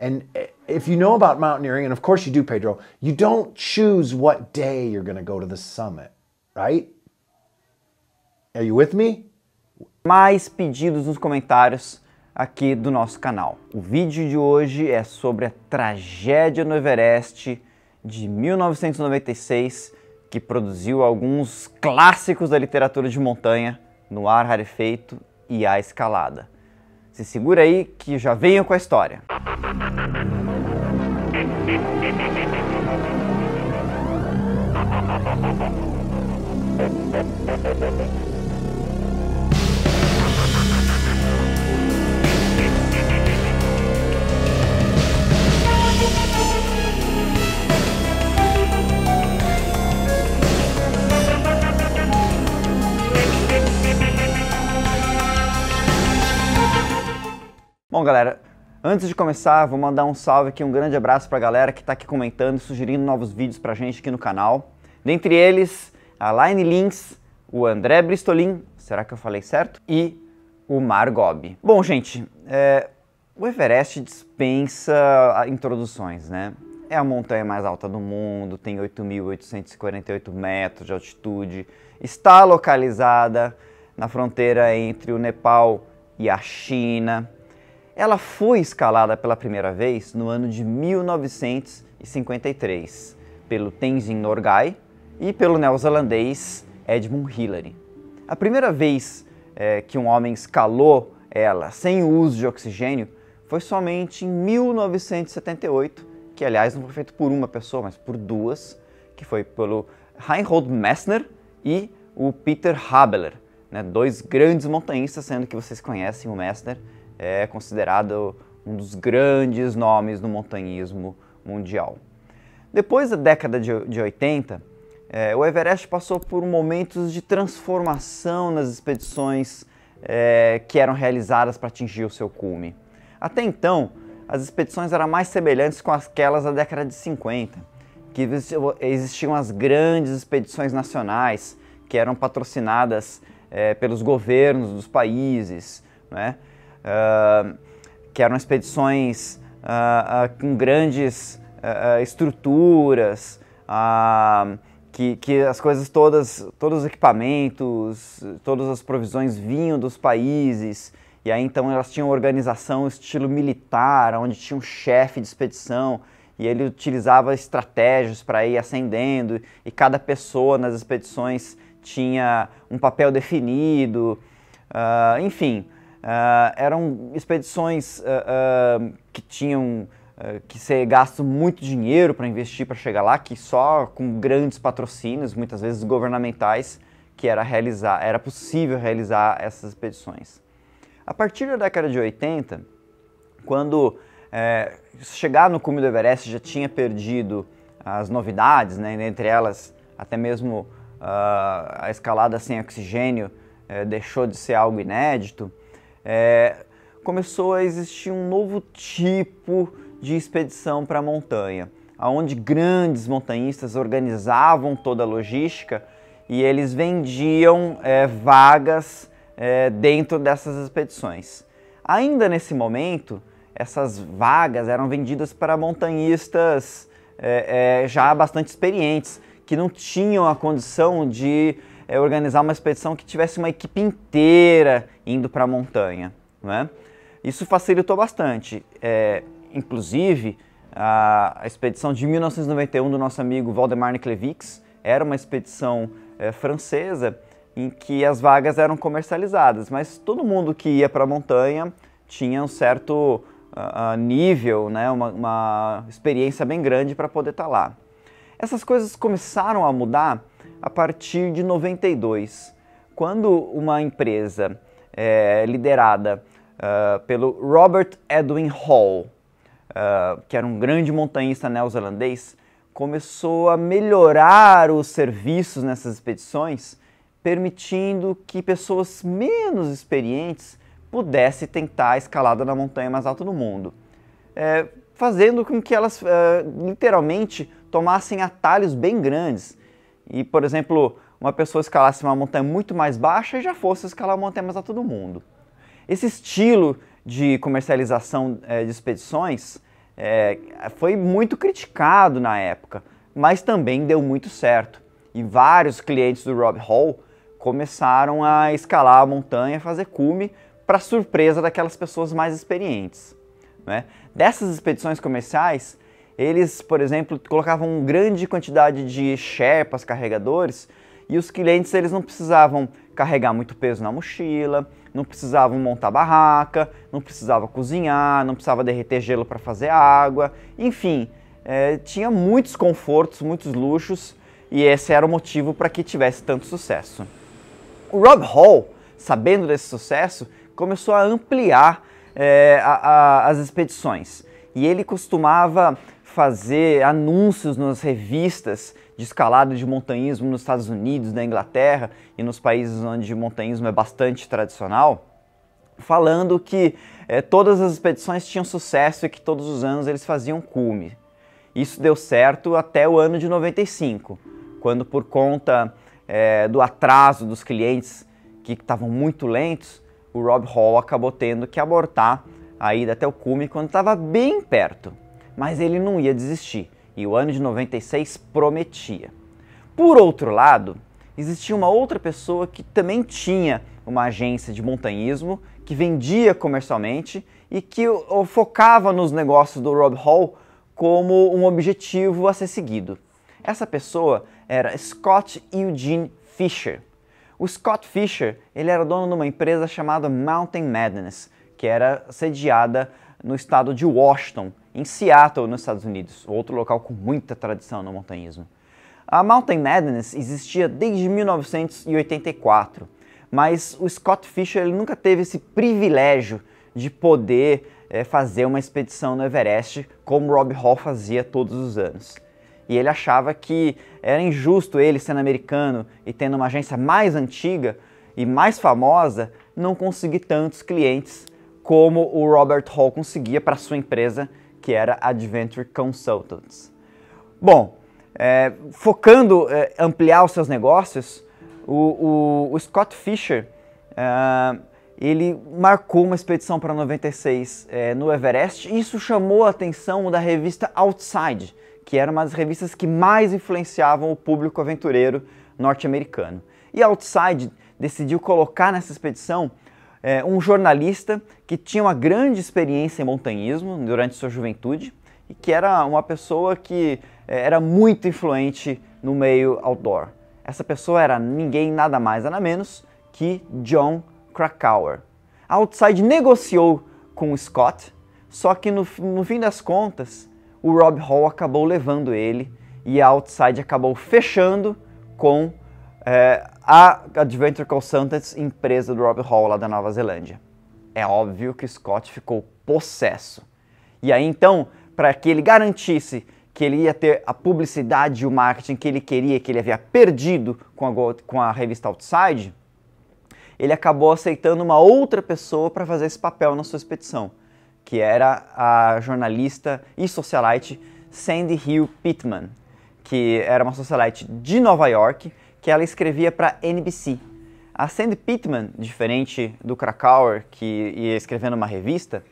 And eh, if you know about mountaineering, and of course you do, Pedro, you don't choose what day you're going to go to the summit, right? Are you with me? Mais pedidos nos comentários aqui do nosso canal. O vídeo de hoje é sobre a tragédia no Everest de 1996, que produziu alguns clássicos da literatura de montanha no ar rarefeito e a escalada. Se segura aí que já venho com a história. Thank Bom, galera, antes de começar, vou mandar um salve aqui, um grande abraço para a galera que está aqui comentando, sugerindo novos vídeos para a gente aqui no canal. Dentre eles, a Line Links, o André Bristolin, será que eu falei certo? E o Mar Gobi. Bom, gente, é, o Everest dispensa ah, introduções, né? É a montanha mais alta do mundo, tem 8.848 metros de altitude, está localizada na fronteira entre o Nepal e a China ela foi escalada pela primeira vez no ano de 1953 pelo Tenzin Norgay e pelo neozelandês Edmund Hillary. A primeira vez é, que um homem escalou ela sem o uso de oxigênio foi somente em 1978, que aliás não foi feito por uma pessoa, mas por duas, que foi pelo Reinhold Messner e o Peter Habeler, né, dois grandes montanhistas, sendo que vocês conhecem o Messner é considerado um dos grandes nomes do montanhismo mundial. Depois da década de 80, é, o Everest passou por momentos de transformação nas expedições é, que eram realizadas para atingir o seu cume. Até então, as expedições eram mais semelhantes com aquelas da década de 50, que existiam as grandes expedições nacionais, que eram patrocinadas é, pelos governos dos países, né? Ah, que eram expedições uh, com grandes estruturas, que, que, as coisas todas, todos os equipamentos, todas as provisões vinham dos países, e aí então elas tinham organização estilo militar, onde tinha um chefe de expedição, e ele utilizava estratégias para ir ascendendo, e cada pessoa nas expedições tinha um papel definido, uh, enfim. Uh, eram expedições uh, uh, que tinham que ser gasto muito dinheiro para investir para chegar lá, que só com grandes patrocínios, muitas vezes governamentais, que era realizar, era possível realizar essas expedições. A partir da década de 80, quando eh, chegar no cume do Everest já tinha perdido as novidades, né, entre elas até mesmo a escalada sem oxigênio eh, deixou de ser algo inédito, é, começou a existir um novo tipo de expedição para a montanha, onde grandes montanhistas organizavam toda a logística e eles vendiam é, vagas é, dentro dessas expedições. Ainda nesse momento, essas vagas eram vendidas para montanhistas é, é, já bastante experientes, que não tinham a condição de é, organizar uma expedição que tivesse uma equipe inteira indo para a montanha. Né? Isso facilitou bastante. É, inclusive, a, a, expedição de 1991 do nosso amigo Valdemar Niklevix era uma expedição é, francesa em que as vagas eram comercializadas, mas todo mundo que ia para a montanha tinha um certo uh, nível, né, uma, uma, experiência bem grande para poder estar tá lá. Essas coisas começaram a mudar a partir de 92, quando uma empresa é, liderada uh, pelo Robert Edwin Hall, uh, que era um grande montanhista neozelandês, começou a melhorar os serviços nessas expedições, permitindo que pessoas menos experientes pudessem tentar a escalada na montanha mais alta do mundo, é, fazendo com que elas uh, literalmente tomassem atalhos bem grandes, e, por exemplo, uma pessoa escalasse uma montanha muito mais baixa e já fosse escalar uma montanha mais mundo. Esse estilo de comercialização é, de expedições é, foi muito criticado na época, mas também deu muito certo. E vários clientes do Rob Hall começaram a escalar a montanha, fazer cume, para surpresa daquelas pessoas mais experientes. Né? Dessas expedições comerciais, eles, por exemplo, colocavam grande quantidade de Sherpas carregadores e os clientes eles não precisavam carregar muito peso na mochila, não precisavam montar barraca, não precisava cozinhar, não precisava derreter gelo para fazer água, enfim, é, tinha muitos confortos, muitos luxos e esse era o motivo para que tivesse tanto sucesso. O Rob Hall, sabendo desse sucesso, começou a ampliar é, a, a, as expedições e ele costumava fazer anúncios nas revistas de escalada de montanhismo nos Estados Unidos, na Inglaterra e nos países onde montanhismo é bastante tradicional, falando que eh, todas as expedições tinham sucesso e que todos os anos eles faziam cume. Isso deu certo até o ano de 95, quando por conta eh, do atraso dos clientes que estavam muito lentos, o Rob Hall acabou tendo que abortar a ida até o cume quando estava bem perto, mas ele não ia desistir e o ano de 96 prometia. Por outro lado, existia uma outra pessoa que também tinha uma agência de montanhismo que vendia comercialmente e que focava nos negócios do Rob Hall como um objetivo a ser seguido. Essa pessoa era Scott Eugene Fisher. O Scott Fisher ele era dono de uma empresa chamada Mountain Madness, que era sediada no estado de Washington, em Seattle, nos Estados Unidos, outro local com muita tradição no montanhismo. A Mountain Madness existia desde 1984, mas o Scott Fischer ele nunca teve esse privilégio de poder é, fazer uma expedição no Everest como Rob Hall fazia todos os anos. E ele achava que era injusto ele, sendo americano e tendo uma agência mais antiga e mais famosa, não conseguir tantos clientes como o Robert Hall conseguia para sua empresa, que era Adventure Consultants. Bom, é, focando é, ampliar os seus negócios, o, o, o Scott Fisher é, ele marcou uma expedição para 96 é, no Everest e isso chamou a atenção da revista Outside, que era uma das revistas que mais influenciavam o público aventureiro norte-americano. E Outside decidiu colocar nessa expedição é, um jornalista que tinha uma grande experiência em montanhismo durante sua juventude e que era uma pessoa que é, era muito influente no meio outdoor. Essa pessoa era ninguém nada mais nada menos que John Krakauer. A Outside negociou com o Scott, só que no, no fim das contas o Rob Hall acabou levando ele e a Outside acabou fechando com é, a Adventure Consultants, empresa do Rob Hall lá da Nova Zelândia. É óbvio que Scott ficou possesso. E aí então, para que ele garantisse que ele ia ter a publicidade e o marketing que ele queria, que ele havia perdido com a, com a revista Outside, ele acabou aceitando uma outra pessoa para fazer esse papel na sua expedição, que era a jornalista e socialite Sandy Hill Pittman, que era uma socialite de Nova York que ela escrevia para NBC. A Sandy Pittman, diferente do Krakauer, que ia escrevendo uma revista,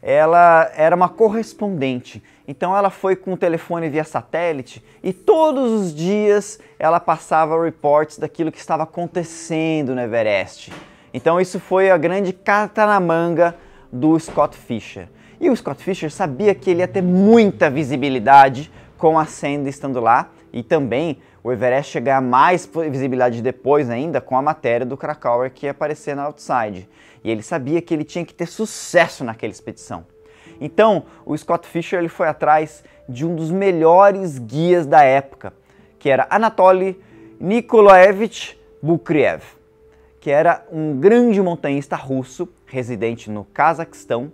ela era uma correspondente. Então ela foi com o telefone via satélite e todos os dias ela passava reports daquilo que estava acontecendo no Everest. Então isso foi a grande carta na manga do Scott Fisher. E o Scott Fisher sabia que ele ia ter muita visibilidade com a Sandy estando lá e também o Everest ia ganhar mais visibilidade depois ainda com a matéria do Krakauer que ia aparecer na Outside. E ele sabia que ele tinha que ter sucesso naquela expedição. Então, o Scott Fisher ele foi atrás de um dos melhores guias da época, que era Anatoly Nikolaevich Bukriev, que era um grande montanhista russo residente no Cazaquistão,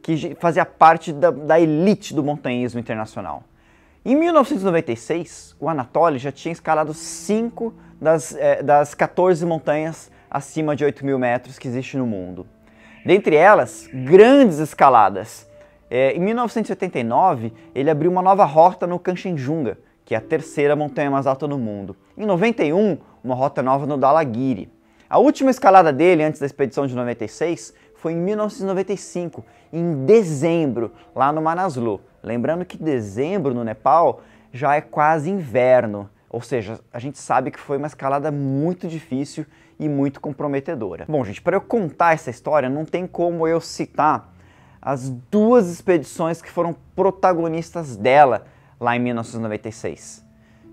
que fazia parte da, da elite do montanhismo internacional. Em 1996, o Anatoly já tinha escalado 5 das, eh, das 14 montanhas acima de 8 mil metros que existe no mundo. Dentre elas, grandes escaladas. Eh, em 1989, ele abriu uma nova rota no Kanchenjunga, que é a terceira montanha mais alta do mundo. Em 91, uma rota nova no Dalagiri. A última escalada dele antes da expedição de 96 foi em 1995, em dezembro, lá no Manaslu, Lembrando que dezembro no Nepal já é quase inverno, ou seja, a gente sabe que foi uma escalada muito difícil e muito comprometedora. Bom, gente, para eu contar essa história, não tem como eu citar as duas expedições que foram protagonistas dela lá em 1996,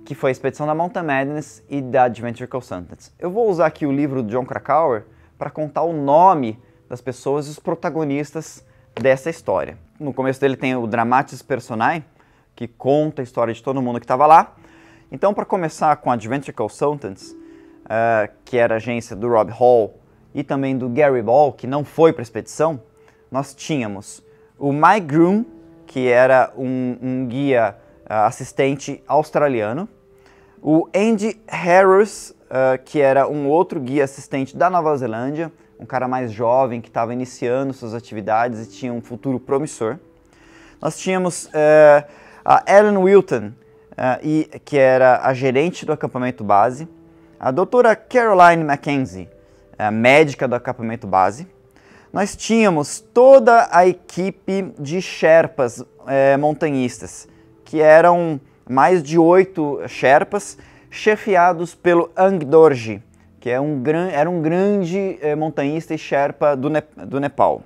que foi a expedição da Mountain Madness e da Adventure Consultants. Eu vou usar aqui o livro do John Krakauer para contar o nome das pessoas e os protagonistas dessa história no começo dele tem o Dramatis Personae, que conta a história de todo mundo que estava lá. Então, para começar com Adventure Consultants, uh, eh, que era agência do Rob Hall e também do Gary Ball, que não foi para a expedição, nós tínhamos o Mike Groom, que era um, um guia uh, assistente australiano, o Andy Harris, uh, que era um outro guia assistente da Nova Zelândia, um cara mais jovem que estava iniciando suas atividades e tinha um futuro promissor. Nós tínhamos uh, a Ellen Wilton, uh, e, que era a gerente do acampamento base, a doutora Caroline Mackenzie, eh, médica do acampamento base. Nós tínhamos toda a equipe de Sherpas montanhistas, que eram mais de oito Sherpas, chefiados pelo Ang Dorje, que é um gran, era um grande é, montanhista e Sherpa do, ne do Nepal.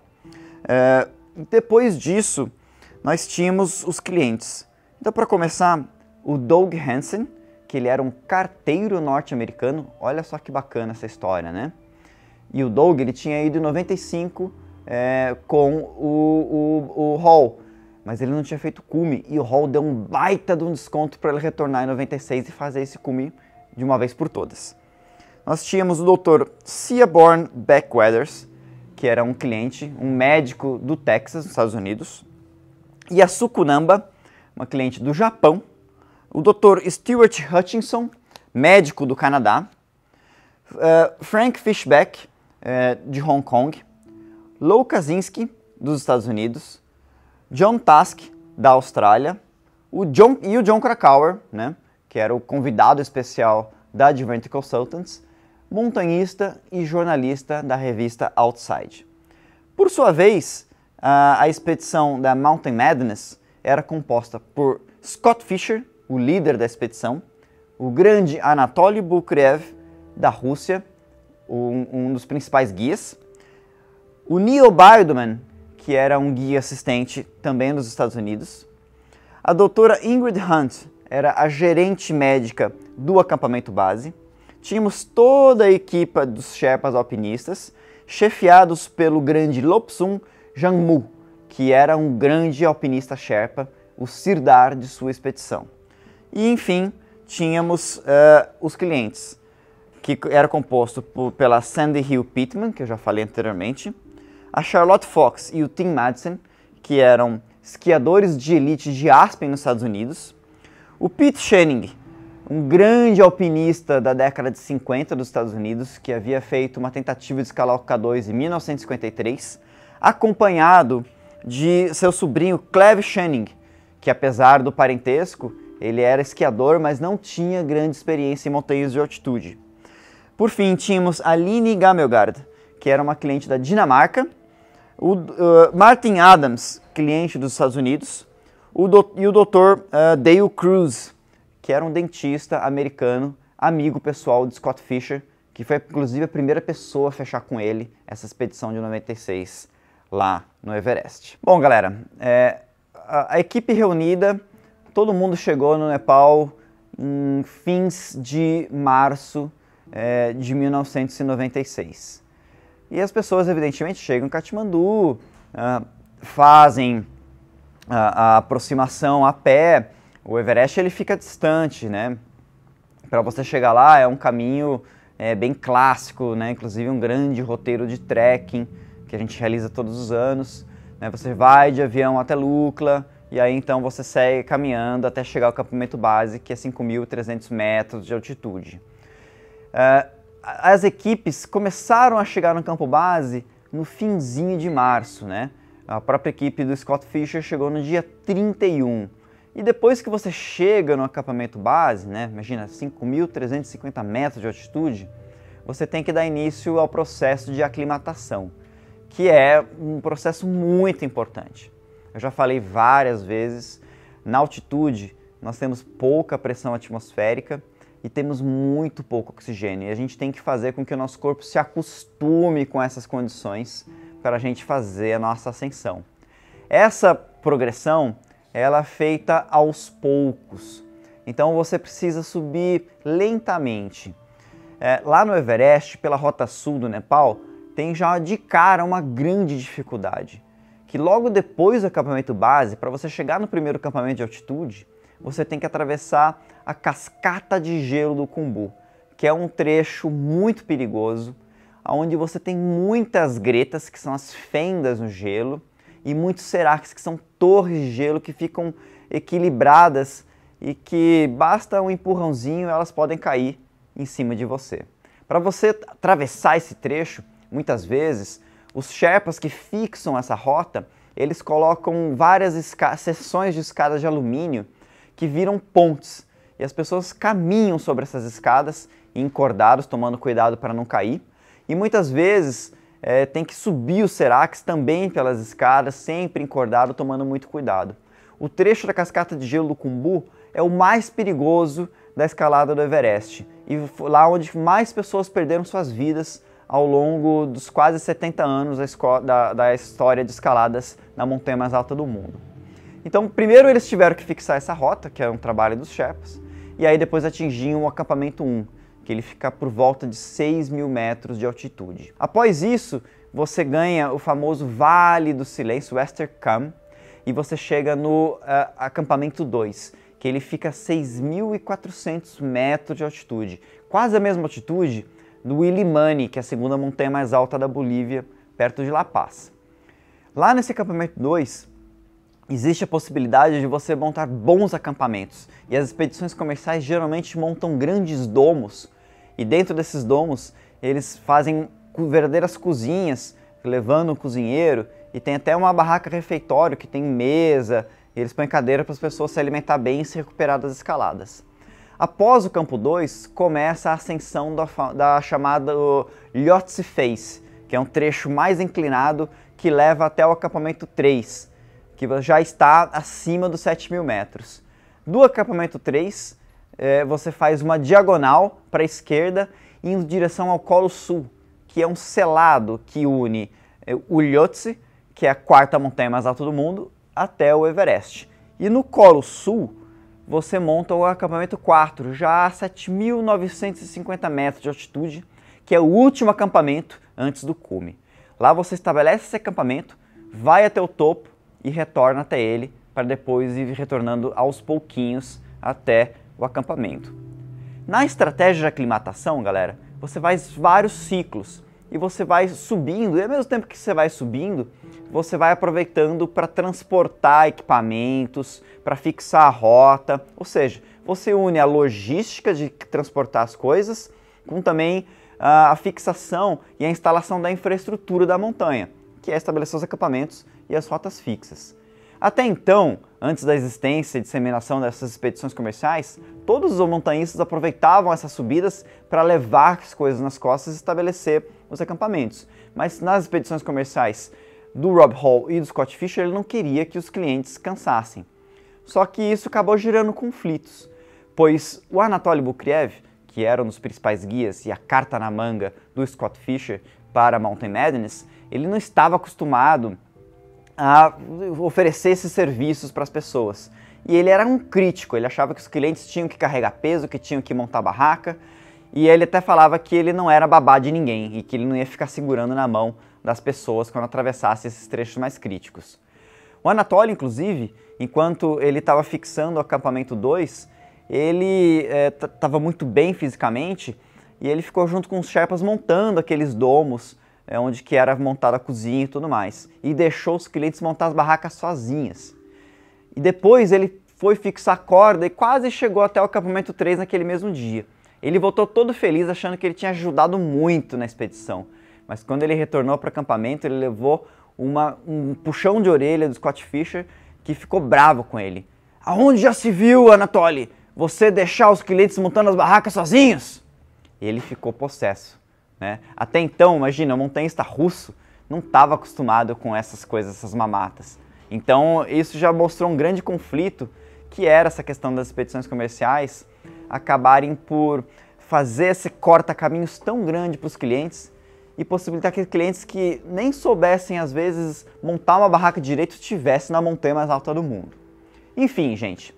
É, depois disso, nós tínhamos os clientes. Então, para começar, o Doug Hansen, que ele era um carteiro norte-americano. Olha só que bacana essa história, né? E o Doug, ele tinha ido em 95 é, eh, com o, o, o Hall, mas ele não tinha feito cume. E o Hall deu um baita de um desconto para ele retornar em 96 e fazer esse cume de uma vez por todas nós tínhamos o Dr. Seaborn Backweathers, que era um cliente, um médico do Texas, nos Estados Unidos, e a Sukunamba, uma cliente do Japão, o Dr. Stuart Hutchinson, médico do Canadá, uh, Frank Fishback, uh, eh, de Hong Kong, Lou Kaczynski, dos Estados Unidos, John Task, da Austrália, o John, e o John Krakauer, né, que era o convidado especial da Advent Consultants, montanhista e jornalista da revista Outside. Por sua vez, a expedição da Mountain Madness era composta por Scott Fischer, o líder da expedição, o grande Anatoly Bukrev, da Rússia, um, dos principais guias, o Neil Birdman, que era um guia assistente também dos Estados Unidos, a doutora Ingrid Hunt era a gerente médica do acampamento base, tínhamos toda a equipa dos Sherpas alpinistas, chefiados pelo grande Lopsung Jangmu, que era um grande alpinista Sherpa, o sirdar de sua expedição. E enfim, tínhamos uh, os clientes, que era composto por, pela Sandy Hill Pittman, que eu já falei anteriormente, a Charlotte Fox e o Tim Madsen, que eram esquiadores de elite de Aspen nos Estados Unidos, o Pete Schenning, um grande alpinista da década de 50 dos Estados Unidos, que havia feito uma tentativa de escalar o K2 em 1953, acompanhado de seu sobrinho Clive Channing, que apesar do parentesco, ele era esquiador, mas não tinha grande experiência em montanhas de altitude. Por fim, tínhamos Aline Gamelgard, que era uma cliente da Dinamarca, o uh, Martin Adams, cliente dos Estados Unidos, o e o Dr. Uh, eh, Dale Cruz, que era um dentista americano, amigo pessoal de Scott Fischer, que foi inclusive a primeira pessoa a fechar com ele essa expedição de 96 lá no Everest. Bom, galera, é, a, a equipe reunida, todo mundo chegou no Nepal em fins de março é, de 1996. E as pessoas, evidentemente, chegam em Katmandu, ah, fazem a, a aproximação a pé, o Everest ele fica distante, né? Para você chegar lá é um caminho é, bem clássico, né? Inclusive um grande roteiro de trekking que a gente realiza todos os anos. Né? Você vai de avião até Lukla e aí então você segue caminhando até chegar ao acampamento base que é 5.300 metros de altitude. Uh, as equipes começaram a chegar no campo base no finzinho de março, né? A própria equipe do Scott Fisher chegou no dia 31. E depois que você chega no acampamento base, né, imagina 5.350 metros de altitude, você tem que dar início ao processo de aclimatação, que é um processo muito importante. Eu já falei várias vezes, na altitude nós temos pouca pressão atmosférica e temos muito pouco oxigênio. E a gente tem que fazer com que o nosso corpo se acostume com essas condições para a gente fazer a nossa ascensão. Essa progressão ela é feita aos poucos. Então você precisa subir lentamente. É, lá no Everest, pela rota sul do Nepal, tem já de cara uma grande dificuldade, que logo depois do acampamento base, para você chegar no primeiro acampamento de altitude, você tem que atravessar a cascata de gelo do Kumbu, que é um trecho muito perigoso, onde você tem muitas gretas, que são as fendas no gelo, e muitos seracs, que são torres de gelo que ficam equilibradas e que basta um empurrãozinho elas podem cair em cima de você. Para você atravessar esse trecho, muitas vezes, os Sherpas que fixam essa rota, eles colocam várias seções de escadas de alumínio que viram pontes e as pessoas caminham sobre essas escadas encordados, tomando cuidado para não cair. E muitas vezes é, tem que subir o Serax também pelas escadas, sempre encordado, tomando muito cuidado. O trecho da cascata de gelo do Kumbu é o mais perigoso da escalada do Everest e lá onde mais pessoas perderam suas vidas ao longo dos quase 70 anos da, da, da história de escaladas na montanha mais alta do mundo. Então, primeiro eles tiveram que fixar essa rota, que é um trabalho dos Sherpas, e aí depois atingiam o acampamento 1, que ele fica por volta de 6 mil metros de altitude. Após isso, você ganha o famoso Vale do Silêncio, Westerkamp, e você chega no uh, acampamento 2, que ele fica a 6.400 metros de altitude, quase a mesma altitude do Illimani, que é a segunda montanha mais alta da Bolívia, perto de La Paz. Lá nesse acampamento 2, existe a possibilidade de você montar bons acampamentos, e as expedições comerciais geralmente montam grandes domos e dentro desses domos, eles fazem verdadeiras cozinhas, levando um cozinheiro, e tem até uma barraca refeitório que tem mesa, e eles põem cadeira para as pessoas se alimentar bem e se recuperar das escaladas. Após o campo 2, começa a ascensão da, da chamada Lhotse Face, que é um trecho mais inclinado que leva até o acampamento 3, que já está acima dos 7 mil metros. Do acampamento 3, é, você faz uma diagonal para a esquerda em direção ao Colo Sul, que é um selado que une é, o Lhotse, que é a quarta montanha mais alta do mundo, até o Everest. E no Colo Sul, você monta o acampamento 4, já a 7.950 metros de altitude, que é o último acampamento antes do cume. Lá você estabelece esse acampamento, vai até o topo e retorna até ele, para depois ir retornando aos pouquinhos até o acampamento. Na estratégia de aclimatação, galera, você faz vários ciclos e você vai subindo, e ao mesmo tempo que você vai subindo, você vai aproveitando para transportar equipamentos, para fixar a rota, ou seja, você une a logística de transportar as coisas com também ah, a fixação e a instalação da infraestrutura da montanha, que é estabelecer os acampamentos e as rotas fixas. Até então, Antes da existência e disseminação dessas expedições comerciais, todos os montanhistas aproveitavam essas subidas para levar as coisas nas costas e estabelecer os acampamentos. Mas nas expedições comerciais do Rob Hall e do Scott Fisher, ele não queria que os clientes cansassem. Só que isso acabou gerando conflitos, pois o Anatoly Bukriev, que era um dos principais guias e a carta na manga do Scott Fisher para Mountain Madness, ele não estava acostumado a oferecer esses serviços para as pessoas. E ele era um crítico, ele achava que os clientes tinham que carregar peso, que tinham que montar barraca, e ele até falava que ele não era babá de ninguém e que ele não ia ficar segurando na mão das pessoas quando atravessasse esses trechos mais críticos. O Anatoly, inclusive, enquanto ele estava fixando o acampamento 2, ele estava eh, é, muito bem fisicamente e ele ficou junto com os Sherpas montando aqueles domos é, onde que era montada a cozinha e tudo mais. E deixou os clientes montar as barracas sozinhas. E depois ele foi fixar a corda e quase chegou até o acampamento 3 naquele mesmo dia. Ele voltou todo feliz, achando que ele tinha ajudado muito na expedição. Mas quando ele retornou para o acampamento, ele levou uma, um puxão de orelha do Scott Fisher, que ficou bravo com ele. Aonde já se viu, Anatoly, você deixar os clientes montando as barracas sozinhos? Ele ficou possesso. Né? Até então, imagina, o montanhista russo não estava acostumado com essas coisas, essas mamatas. Então, isso já mostrou um grande conflito que era essa questão das expedições comerciais acabarem por fazer esse corta-caminhos tão grande para os clientes e possibilitar que clientes que nem soubessem, às vezes, montar uma barraca direito estivessem na montanha mais alta do mundo. Enfim, gente,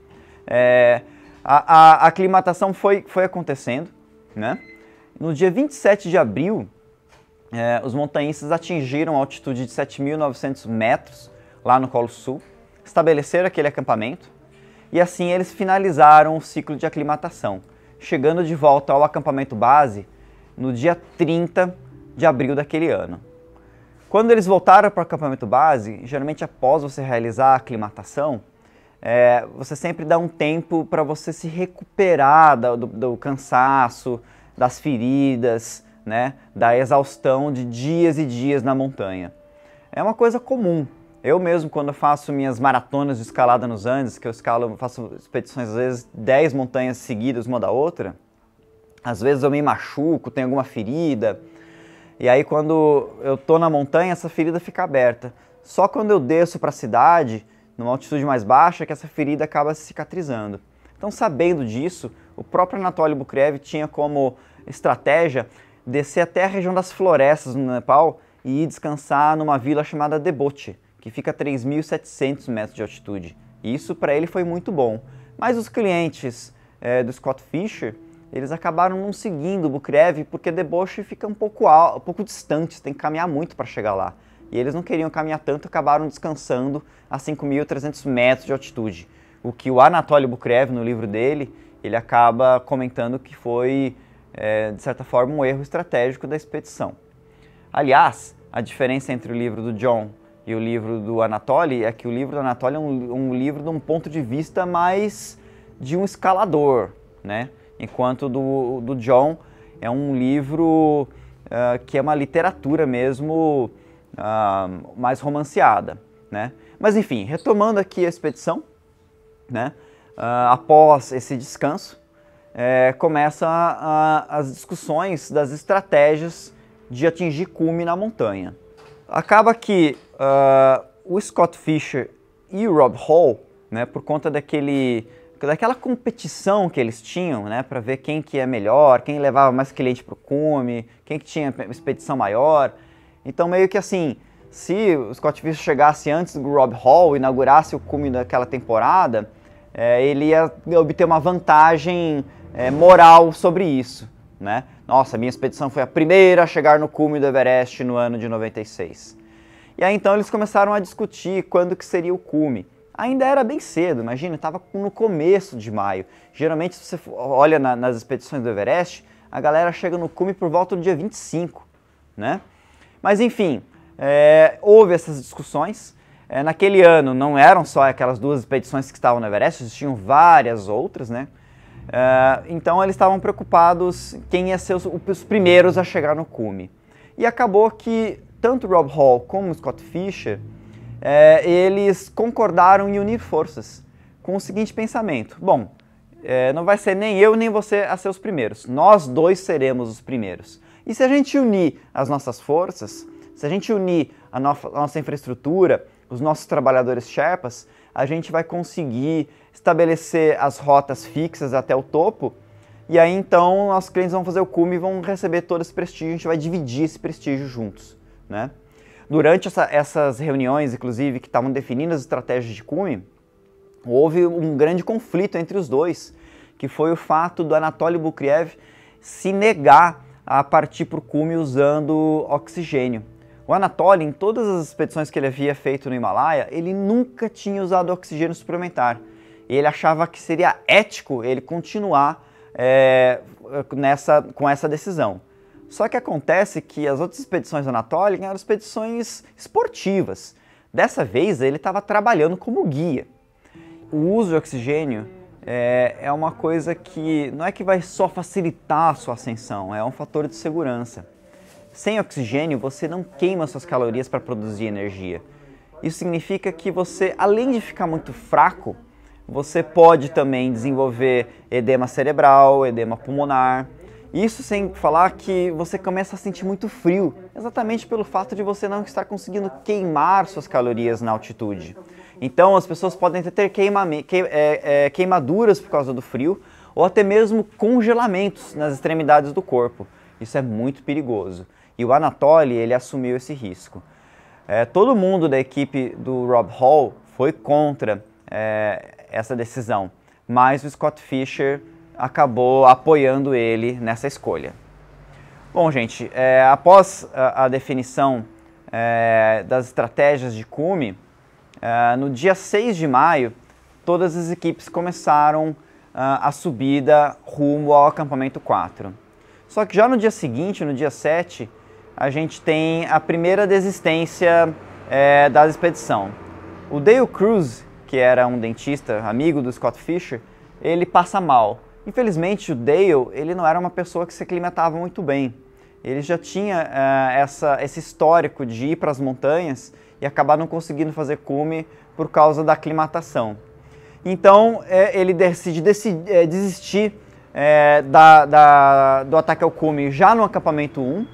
é, a, a, a aclimatação foi, foi acontecendo, né? No dia 27 de abril, é, os montanhistas atingiram a altitude de 7.900 metros lá no Colo Sul, estabeleceram aquele acampamento e assim eles finalizaram o ciclo de aclimatação, chegando de volta ao acampamento base no dia 30 de abril daquele ano. Quando eles voltaram para o acampamento base, geralmente após você realizar a aclimatação, é, você sempre dá um tempo para você se recuperar do, do, do cansaço, das feridas, né, da exaustão de dias e dias na montanha. É uma coisa comum. Eu mesmo, quando faço minhas maratonas de escalada nos Andes, que eu escalo, faço expedições às vezes 10 montanhas seguidas uma da outra, às vezes eu me machuco, tenho alguma ferida, e aí quando eu tô na montanha, essa ferida fica aberta. Só quando eu desço para a cidade, numa altitude mais baixa, que essa ferida acaba se cicatrizando. Então, sabendo disso, o próprio Anatoly Bukrev tinha como estratégia descer até a região das florestas no Nepal e ir descansar numa vila chamada Debote, que fica a 3.700 metros de altitude. E isso para ele foi muito bom. Mas os clientes é, do Scott Fisher eles acabaram não seguindo o Bukrev porque Deboche fica um pouco, um pouco distante, tem que caminhar muito para chegar lá. E eles não queriam caminhar tanto, acabaram descansando a 5.300 metros de altitude. O que o Anatoly Bukrev, no livro dele, ele acaba comentando que foi é, de certa forma, um erro estratégico da expedição. Aliás, a diferença entre o livro do John e o livro do Anatoly é que o livro do Anatoly é um, um livro de um ponto de vista mais de um escalador, né? enquanto do, do John é um livro uh, que é uma literatura mesmo uh, mais romanceada. Né? Mas enfim, retomando aqui a expedição, né? Uh, após esse descanso, é, começa as discussões das estratégias de atingir cume na montanha. Acaba que uh, o Scott Fisher e o Rob Hall, né, por conta daquele, daquela competição que eles tinham, né, para ver quem que é melhor, quem levava mais cliente para o cume, quem que tinha expedição maior. Então meio que assim, se o Scott Fisher chegasse antes do Rob Hall, inaugurasse o cume daquela temporada, é, ele ia obter uma vantagem é, moral sobre isso. Né? Nossa, minha expedição foi a primeira a chegar no cume do Everest no ano de 96. E aí então eles começaram a discutir quando que seria o cume. Ainda era bem cedo, imagina, estava no começo de maio. Geralmente, se você olha na, nas expedições do Everest, a galera chega no cume por volta do dia 25, né? Mas enfim, é, houve essas discussões. É, naquele ano não eram só aquelas duas expedições que estavam no Everest, existiam várias outras, né? Ah, então eles estavam preocupados quem ia ser os, os, primeiros a chegar no cume. E acabou que tanto Rob Hall como Scott Fisher eh, eles concordaram em unir forças com o seguinte pensamento. Bom, eh, não vai ser nem eu nem você a ser os primeiros. Nós dois seremos os primeiros. E se a gente unir as nossas forças, se a gente unir a, no a nossa infraestrutura, os nossos trabalhadores Sherpas, a gente vai conseguir estabelecer as rotas fixas até o topo, e aí então nossos clientes vão fazer o cume e vão receber todo esse prestígio, a gente vai dividir esse prestígio juntos, né? Durante essa, essas reuniões, inclusive, que estavam definindo as estratégias de cume, houve um grande conflito entre os dois, que foi o fato do Anatoly Bukriev se negar a partir para o cume usando oxigênio. O Anatoly, em todas as expedições que ele havia feito no Himalaia, ele nunca tinha usado oxigênio suplementar e ele achava que seria ético ele continuar é, nessa, com essa decisão. Só que acontece que as outras expedições do Anatoly eram expedições esportivas. Dessa vez ele estava trabalhando como guia. O uso de oxigênio é, é, uma coisa que não é que vai só facilitar a sua ascensão, é um fator de segurança. Sem oxigênio você não queima suas calorias para produzir energia. Isso significa que você, além de ficar muito fraco, você pode também desenvolver edema cerebral, edema pulmonar. Isso sem falar que você começa a sentir muito frio, exatamente pelo fato de você não estar conseguindo queimar suas calorias na altitude. Então as pessoas podem ter queima, que, é, é, queimaduras por causa do frio ou até mesmo congelamentos nas extremidades do corpo. Isso é muito perigoso. E o Anatoly ele assumiu esse risco. É, todo mundo da equipe do Rob Hall foi contra é, essa decisão, mas o Scott Fisher acabou apoiando ele nessa escolha. Bom, gente, é, após a, a definição é, das estratégias de cume, é, no dia 6 de maio, todas as equipes começaram é, a subida rumo ao acampamento 4. Só que já no dia seguinte, no dia 7, a gente tem a primeira desistência é, da expedição. O Dale Cruz, que era um dentista amigo do Scott Fisher, ele passa mal. Infelizmente, o Dale ele não era uma pessoa que se aclimatava muito bem. Ele já tinha uh, essa, esse histórico de ir para as montanhas e acabar não conseguindo fazer cume por causa da aclimatação. Então eh, ele decide, decide eh, desistir é, da, da, do ataque ao cume já no acampamento 1.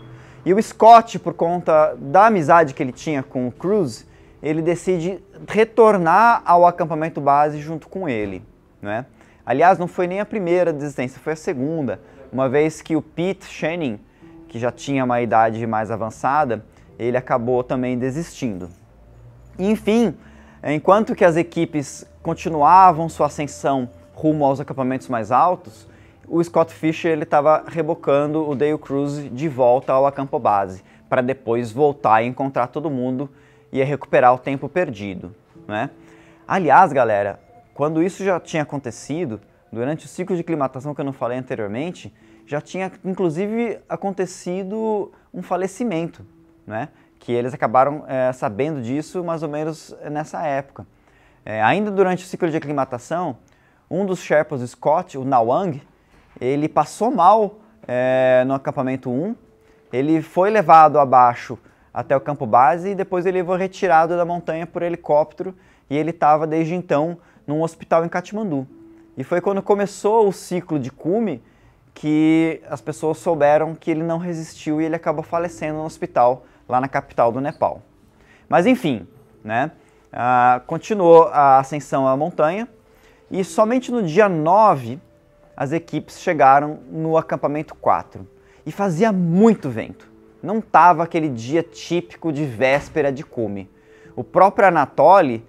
E o Scott, por conta da amizade que ele tinha com o Cruz, ele decide retornar ao acampamento base junto com ele. Né? Aliás, não foi nem a primeira desistência, foi a segunda, uma vez que o Pete Channing, que já tinha uma idade mais avançada, ele acabou também desistindo. Enfim, enquanto que as equipes continuavam sua ascensão rumo aos acampamentos mais altos, o Scott Fisher estava rebocando o Dale Cruz de volta ao acampo base, para depois voltar e encontrar todo mundo ia é recuperar o tempo perdido. Né? Aliás, galera, quando isso já tinha acontecido, durante o ciclo de climatação que eu não falei anteriormente, já tinha inclusive acontecido um falecimento, né? que eles acabaram é, sabendo disso mais ou menos nessa época. É, ainda durante o ciclo de aclimatação, um dos Sherpas Scott, o Nawang, ele passou mal é, no acampamento 1, ele foi levado abaixo até o campo base e depois ele foi retirado da montanha por helicóptero e ele estava desde então num hospital em Katmandu. E foi quando começou o ciclo de cume que as pessoas souberam que ele não resistiu e ele acabou falecendo no hospital lá na capital do Nepal. Mas enfim, né? Ah, continuou a ascensão à montanha e somente no dia 9 as equipes chegaram no acampamento 4 e fazia muito vento não estava aquele dia típico de véspera de cume. O próprio Anatoly,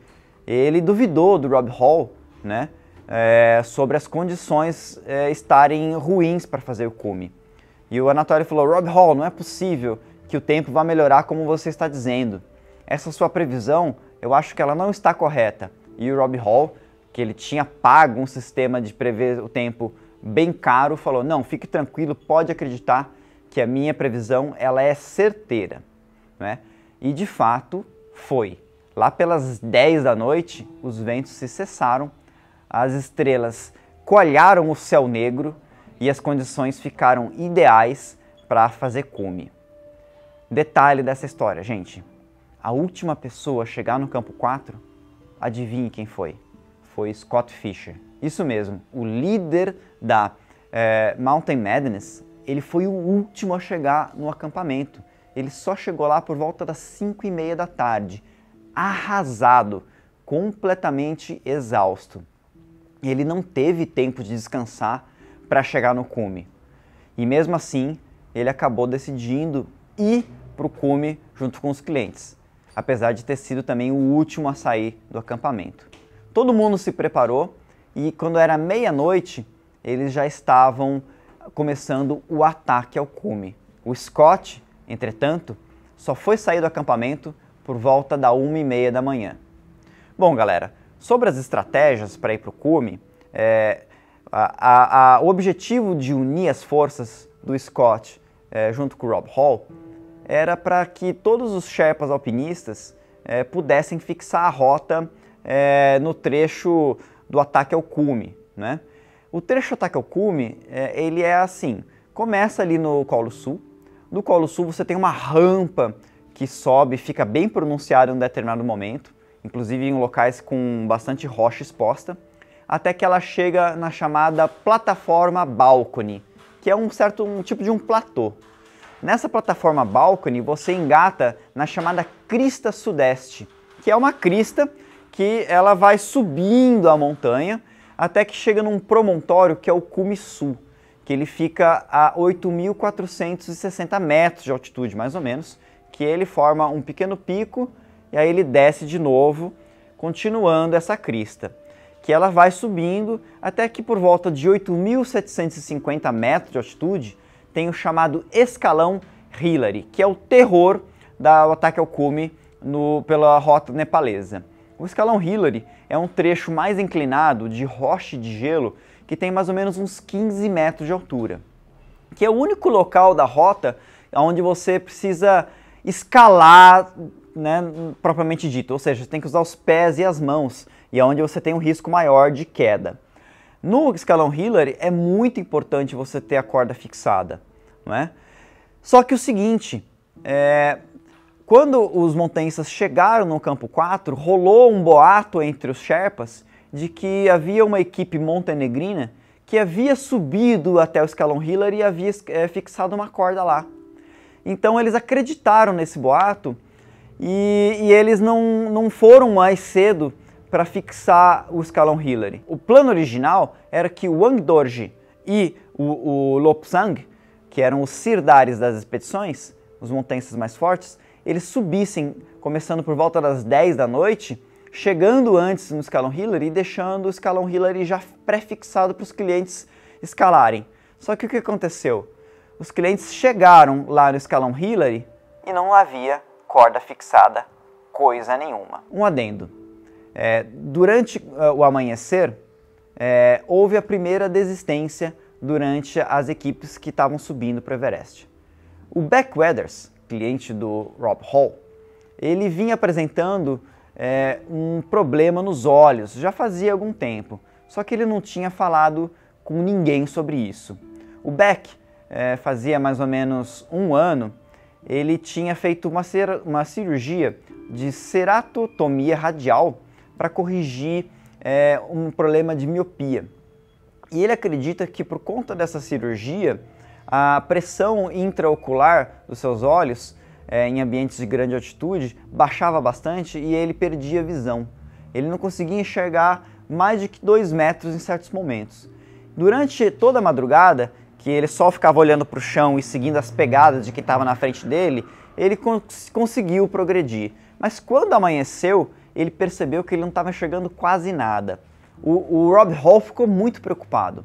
ele duvidou do Rob Hall, né, é, sobre as condições é, estarem ruins para fazer o cume. E o Anatoly falou, Rob Hall, não é possível que o tempo vá melhorar como você está dizendo. Essa sua previsão, eu acho que ela não está correta. E o Rob Hall, que ele tinha pago um sistema de prever o tempo bem caro, falou, não, fique tranquilo, pode acreditar, que a minha previsão ela é certeira. Né? E de fato foi. Lá pelas 10 da noite, os ventos se cessaram, as estrelas coalharam o céu negro e as condições ficaram ideais para fazer cume. Detalhe dessa história, gente. A última pessoa a chegar no campo 4, adivinhe quem foi? Foi Scott Fischer. Isso mesmo, o líder da é, Mountain Madness, ele foi o último a chegar no acampamento. Ele só chegou lá por volta das 5 e meia da tarde, arrasado, completamente exausto. Ele não teve tempo de descansar para chegar no cume. E mesmo assim, ele acabou decidindo ir para o cume junto com os clientes, apesar de ter sido também o último a sair do acampamento. Todo mundo se preparou e quando era meia-noite, eles já estavam começando o ataque ao cume. O Scott, entretanto, só foi sair do acampamento por volta da uma e meia da manhã. Bom, galera, sobre as estratégias para ir para o cume, é, a, a, a, o objetivo de unir as forças do Scott é, junto com o Rob Hall era para que todos os Sherpas alpinistas é, pudessem fixar a rota é, no trecho do ataque ao cume, né? O trecho Takeukume, é, ele é assim, começa ali no Colo Sul, No Colo Sul você tem uma rampa que sobe, fica bem pronunciada em um determinado momento, inclusive em locais com bastante rocha exposta, até que ela chega na chamada plataforma balcone, que é um certo um tipo de um platô. Nessa plataforma balcone você engata na chamada crista sudeste, que é uma crista que ela vai subindo a montanha até que chega num promontório que é o cume sul, que ele fica a 8.460 metros de altitude, mais ou menos, que ele forma um pequeno pico e aí ele desce de novo, continuando essa crista, que ela vai subindo até que por volta de 8.750 metros de altitude tem o chamado escalão Hillary, que é o terror do ataque ao cume no, pela rota nepalesa. O escalão Hillary é um trecho mais inclinado de rocha de gelo que tem mais ou menos uns 15 metros de altura, que é o único local da rota onde você precisa escalar, né, propriamente dito, ou seja, você tem que usar os pés e as mãos, e é onde você tem um risco maior de queda. No escalão Hillary é muito importante você ter a corda fixada, não é? Só que o seguinte, é, quando os montanhistas chegaram no campo 4, rolou um boato entre os Sherpas de que havia uma equipe montenegrina que havia subido até o escalão Hillary e havia é, fixado uma corda lá. Então eles acreditaram nesse boato e, e eles não, não foram mais cedo para fixar o escalão Hillary. O plano original era que o Wang Dorje e o, o Lopsang, que eram os sirdares das expedições, os montanhistas mais fortes, eles subissem, começando por volta das 10 da noite, chegando antes no escalão Hillary e deixando o escalão Hillary já prefixado para os clientes escalarem. Só que o que aconteceu? Os clientes chegaram lá no escalão Hillary e não havia corda fixada, coisa nenhuma. Um adendo. É, durante uh, o amanhecer, é, houve a primeira desistência durante as equipes que estavam subindo para o Everest. O backweathers cliente do Rob Hall, ele vinha apresentando é, um problema nos olhos já fazia algum tempo, só que ele não tinha falado com ninguém sobre isso. O Beck é, fazia mais ou menos um ano, ele tinha feito uma, uma cirurgia de ceratotomia radial para corrigir é, um problema de miopia. E ele acredita que por conta dessa cirurgia, a pressão intraocular dos seus olhos é, em ambientes de grande altitude baixava bastante e ele perdia visão. Ele não conseguia enxergar mais de 2 metros em certos momentos. Durante toda a madrugada, que ele só ficava olhando para o chão e seguindo as pegadas de quem estava na frente dele, ele cons conseguiu progredir. Mas quando amanheceu, ele percebeu que ele não estava enxergando quase nada. O, o Rob Hall ficou muito preocupado.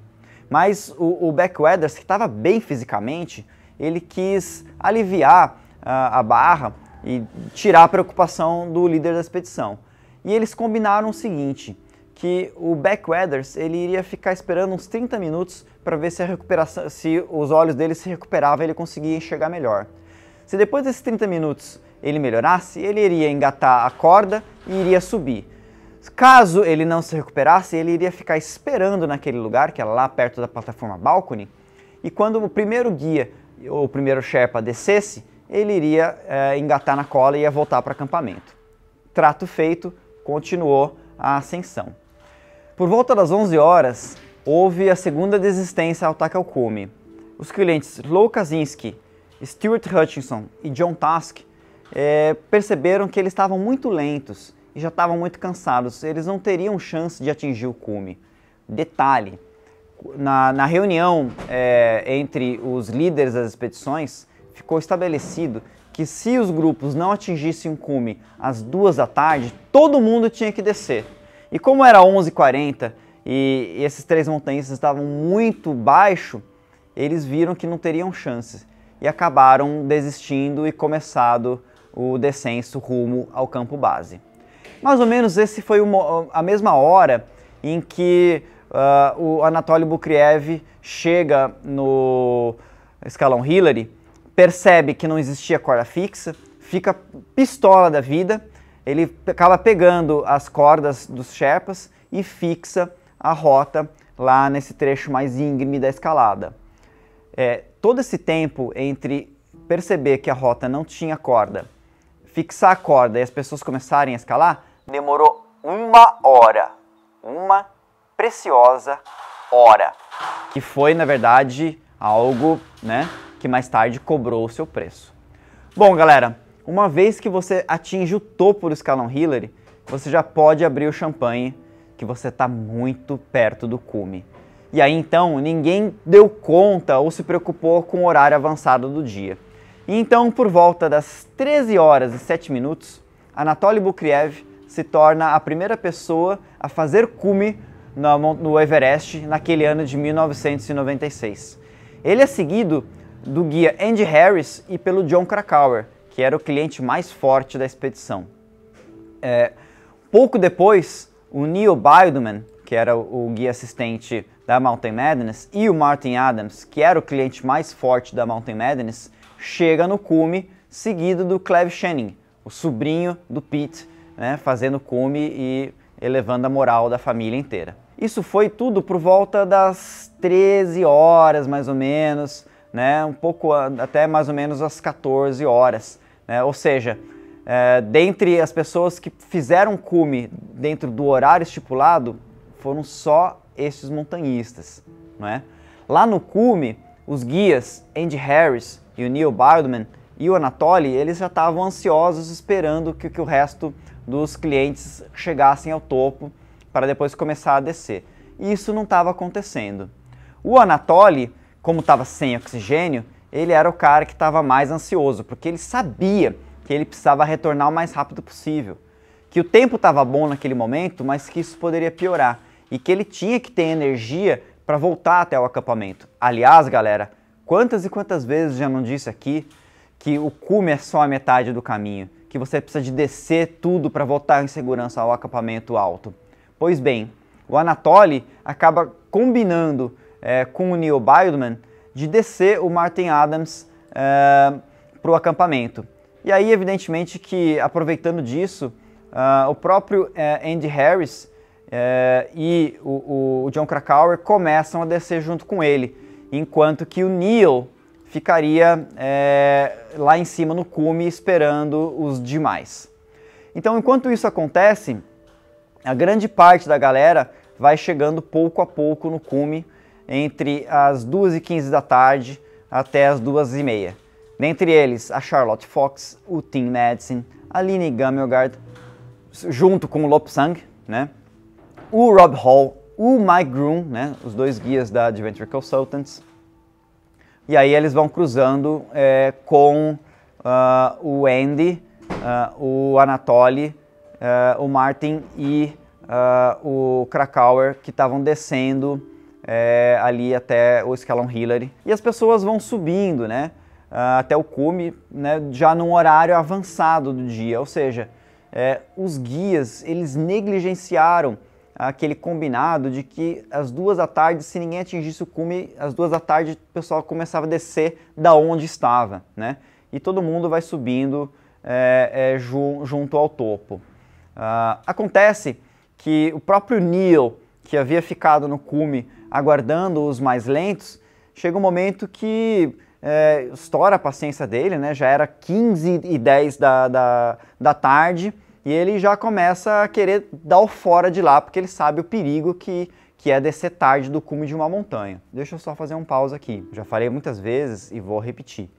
Mas o, o Weathers, que estava bem fisicamente, ele quis aliviar uh, a barra e tirar a preocupação do líder da expedição. E eles combinaram o seguinte, que o Backweders ele iria ficar esperando uns 30 minutos para ver se a recuperação, se os olhos dele se recuperavam e ele conseguia enxergar melhor. Se depois desses 30 minutos ele melhorasse, ele iria engatar a corda e iria subir. Caso ele não se recuperasse, ele iria ficar esperando naquele lugar, que é lá perto da plataforma balcony, e quando o primeiro guia ou o primeiro Sherpa descesse, ele iria é, engatar na cola e ia voltar para o acampamento. Trato feito, continuou a ascensão. Por volta das 11 horas, houve a segunda desistência ao Takalkumi. Os clientes Lou Kaczynski, Stuart Hutchinson e John Task é, eh, perceberam que eles estavam muito lentos e já estavam muito cansados. Eles não teriam chance de atingir o cume. Detalhe: na, na reunião é, entre os líderes das expedições, ficou estabelecido que se os grupos não atingissem o cume às duas da tarde, todo mundo tinha que descer. E como era 11h40 e, e esses três montanhistas estavam muito baixo, eles viram que não teriam chances e acabaram desistindo e começado o descenso rumo ao campo base. Mais ou menos esse foi uma, a mesma hora em que uh, o Anatoly Bukriev chega no escalão Hillary, percebe que não existia corda fixa, fica pistola da vida, ele acaba pegando as cordas dos Sherpas e fixa a rota lá nesse trecho mais íngreme da escalada. É, todo esse tempo entre perceber que a rota não tinha corda, fixar a corda e as pessoas começarem a escalar, demorou uma hora. Uma preciosa hora. Que foi, na verdade, algo né, que mais tarde cobrou o seu preço. Bom, galera, uma vez que você atinge o topo do escalão Hillary, você já pode abrir o champanhe, que você está muito perto do cume. E aí então ninguém deu conta ou se preocupou com o horário avançado do dia. E então, por volta das 13 horas e 7 minutos, Anatoly Bukriev se torna a primeira pessoa a fazer cume no Everest naquele ano de 1996. Ele é seguido do guia Andy Harris e pelo John Krakauer, que era o cliente mais forte da expedição. É, pouco depois, o Neil Bideman, que era o, guia assistente da Mountain Madness, e o Martin Adams, que era o cliente mais forte da Mountain Madness, chega no cume, seguido do Clive Shannon, o sobrinho do Pete, né, fazendo cume e elevando a moral da família inteira. Isso foi tudo por volta das 13 horas, mais ou menos, né, um pouco até mais ou menos às 14 horas. Né, ou seja, é, dentre as pessoas que fizeram cume dentro do horário estipulado, foram só esses montanhistas. é? Lá no cume, os guias Andy Harris e o Neil Bardman e o Anatoly, eles já estavam ansiosos esperando que, que o resto dos clientes chegassem ao topo para depois começar a descer. E isso não estava acontecendo. O Anatoly, como estava sem oxigênio, ele era o cara que estava mais ansioso, porque ele sabia que ele precisava retornar o mais rápido possível, que o tempo estava bom naquele momento, mas que isso poderia piorar e que ele tinha que ter energia para voltar até o acampamento. Aliás, galera, quantas e quantas vezes já não disse aqui que o cume é só a metade do caminho? que você precisa de descer tudo para voltar em segurança ao acampamento alto. Pois bem, o Anatoly acaba combinando é, com o Neil Bildman de descer o Martin Adams é, eh, para o acampamento. E aí, evidentemente, que aproveitando disso, ah, o próprio eh, Andy Harris e o, o, John Krakauer começam a descer junto com ele, enquanto que o Neil ficaria é, lá em cima no cume esperando os demais. Então, enquanto isso acontece, a grande parte da galera vai chegando pouco a pouco no cume entre as 2h15 da tarde até as 2h30. Dentre eles, a Charlotte Fox, o Tim Madison, a Lini Gamelgard, junto com o Lopsang, né? o Rob Hall, o Mike Groom, né? os dois guias da Adventure Consultants, e aí eles vão cruzando é, com uh, o Andy, uh, o Anatoly, uh, o Martin e o Krakauer que estavam descendo é, ali até o Escalão Hillary. E as pessoas vão subindo, né? até o cume, né, já num horário avançado do dia, ou seja, é, os guias eles negligenciaram aquele combinado de que às duas da tarde, se ninguém atingisse o cume, às duas da tarde o pessoal começava a descer da onde estava, né? E todo mundo vai subindo é, é, ju junto ao topo. Uh, acontece que o próprio Neil, que havia ficado no cume aguardando os mais lentos, chega um momento que é, estoura a paciência dele, né? Já era 15 e 10 da, da, da tarde, e ele já começa a querer dar o fora de lá, porque ele sabe o perigo que, que é descer tarde do cume de uma montanha. Deixa eu só fazer um pausa aqui. Já falei muitas vezes e vou repetir.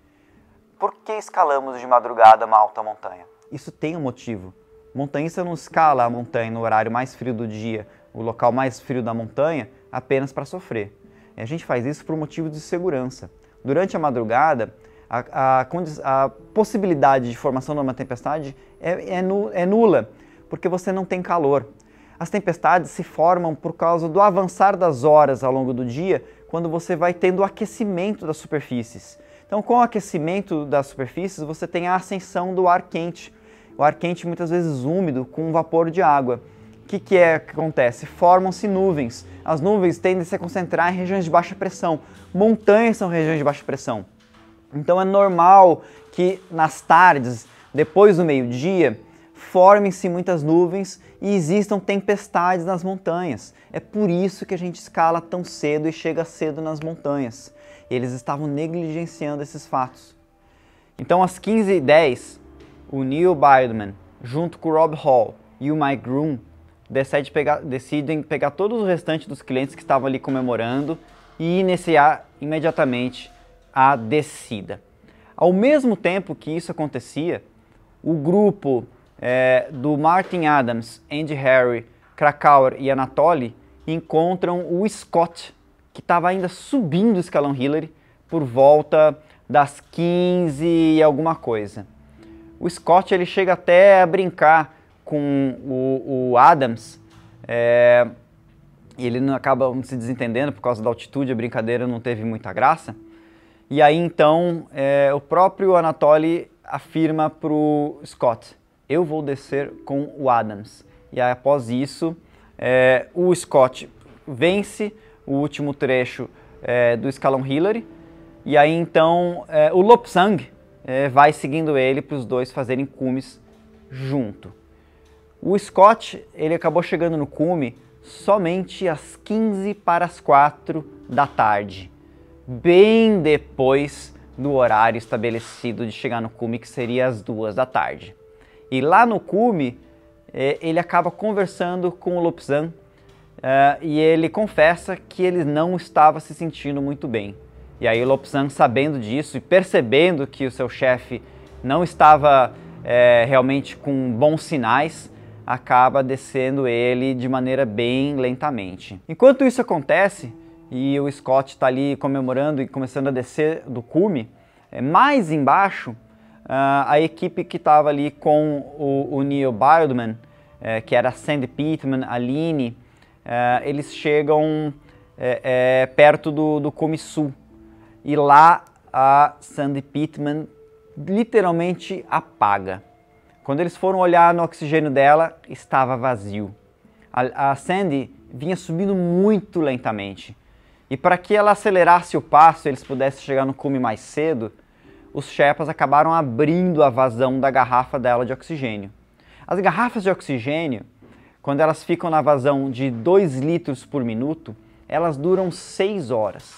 Por que escalamos de madrugada uma alta montanha? Isso tem um motivo. Montanhista não escala a montanha no horário mais frio do dia, o local mais frio da montanha, apenas para sofrer. E a gente faz isso por motivo de segurança. Durante a madrugada, a, a, a possibilidade de formação de uma tempestade é, é, nu, é nula, porque você não tem calor. As tempestades se formam por causa do avançar das horas ao longo do dia, quando você vai tendo o aquecimento das superfícies. Então, com o aquecimento das superfícies, você tem a ascensão do ar quente, o ar quente muitas vezes úmido, com um vapor de água. O que, que é que acontece? Formam-se nuvens. As nuvens tendem a se concentrar em regiões de baixa pressão. Montanhas são regiões de baixa pressão. Então é normal que nas tardes, depois do meio-dia, formem-se muitas nuvens e existam tempestades nas montanhas. É por isso que a gente escala tão cedo e chega cedo nas montanhas. E eles estavam negligenciando esses fatos. Então, às 15h10, o Neil Bideman, junto com o Rob Hall e o Mike Groom, decide pegar, decidem pegar todos os restantes dos clientes que estavam ali comemorando e iniciar imediatamente a descida. Ao mesmo tempo que isso acontecia, o grupo é, do Martin Adams, Andy Harry, Krakauer e Anatoly encontram o Scott, que estava ainda subindo o escalão Hillary por volta das 15 e alguma coisa. O Scott ele chega até a brincar com o, o Adams, é, ele não acaba se desentendendo por causa da altitude, a brincadeira não teve muita graça. E aí então é, o próprio Anatoly afirma para o Scott: eu vou descer com o Adams. E aí, após isso, é, o Scott vence o último trecho é, do escalão Hillary. E aí então é, o Lopsang é, vai seguindo ele para os dois fazerem cumes junto. O Scott ele acabou chegando no cume somente às 15 para as 4 da tarde bem depois do horário estabelecido de chegar no cume, que seria às duas da tarde. E lá no cume, é, ele acaba conversando com o Lopzan é, e ele confessa que ele não estava se sentindo muito bem. E aí o Lopzan, sabendo disso e percebendo que o seu chefe não estava é, realmente com bons sinais, acaba descendo ele de maneira bem lentamente. Enquanto isso acontece, e o Scott está ali comemorando e começando a descer do cume, é, mais embaixo, ah, a equipe que estava ali com o, o Neil Bildman, é, que era Sandy Pittman, Aline, é, eles chegam perto do, do cume sul. E lá a Sandy Pittman literalmente apaga. Quando eles foram olhar no oxigênio dela, estava vazio. A, a Sandy vinha subindo muito lentamente. E para que ela acelerasse o passo e eles pudessem chegar no cume mais cedo, os Sherpas acabaram abrindo a vazão da garrafa dela de oxigênio. As garrafas de oxigênio, quando elas ficam na vazão de 2 litros por minuto, elas duram 6 horas.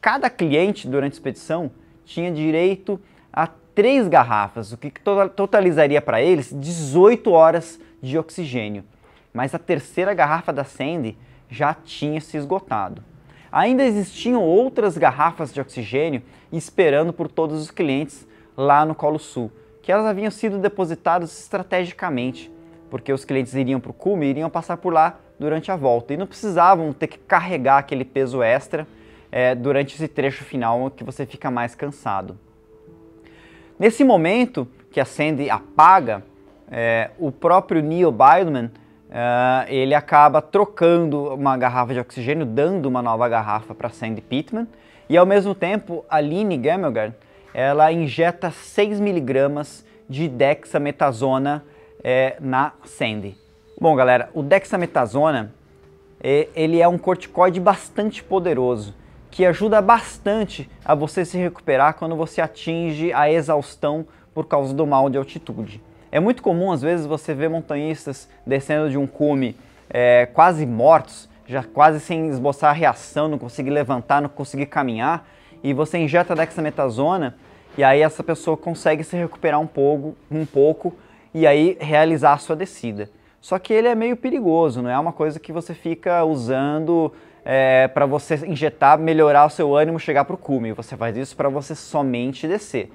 Cada cliente durante a expedição tinha direito a 3 garrafas, o que totalizaria para eles 18 horas de oxigênio. Mas a terceira garrafa da Sandy já tinha se esgotado ainda existiam outras garrafas de oxigênio esperando por todos os clientes lá no Colo Sul, que elas haviam sido depositadas estrategicamente, porque os clientes iriam para o cume e iriam passar por lá durante a volta e não precisavam ter que carregar aquele peso extra é, durante esse trecho final que você fica mais cansado. Nesse momento que acende e apaga, é, o próprio Neil Bideman Uh, ele acaba trocando uma garrafa de oxigênio, dando uma nova garrafa para Sandy Pittman, e ao mesmo tempo a Line Gamelgar, ela injeta 6 miligramas de dexametasona é, na Sandy. Bom, galera, o dexametasona é, ele é um corticoide bastante poderoso que ajuda bastante a você se recuperar quando você atinge a exaustão por causa do mal de altitude. É muito comum, às vezes, você ver montanhistas descendo de um cume é, quase mortos, já quase sem esboçar a reação, não conseguir levantar, não conseguir caminhar, e você injeta dexametasona e aí essa pessoa consegue se recuperar um pouco, um pouco e aí realizar a sua descida. Só que ele é meio perigoso, não é uma coisa que você fica usando é, para você injetar, melhorar o seu ânimo, chegar para o cume. Você faz isso para você somente descer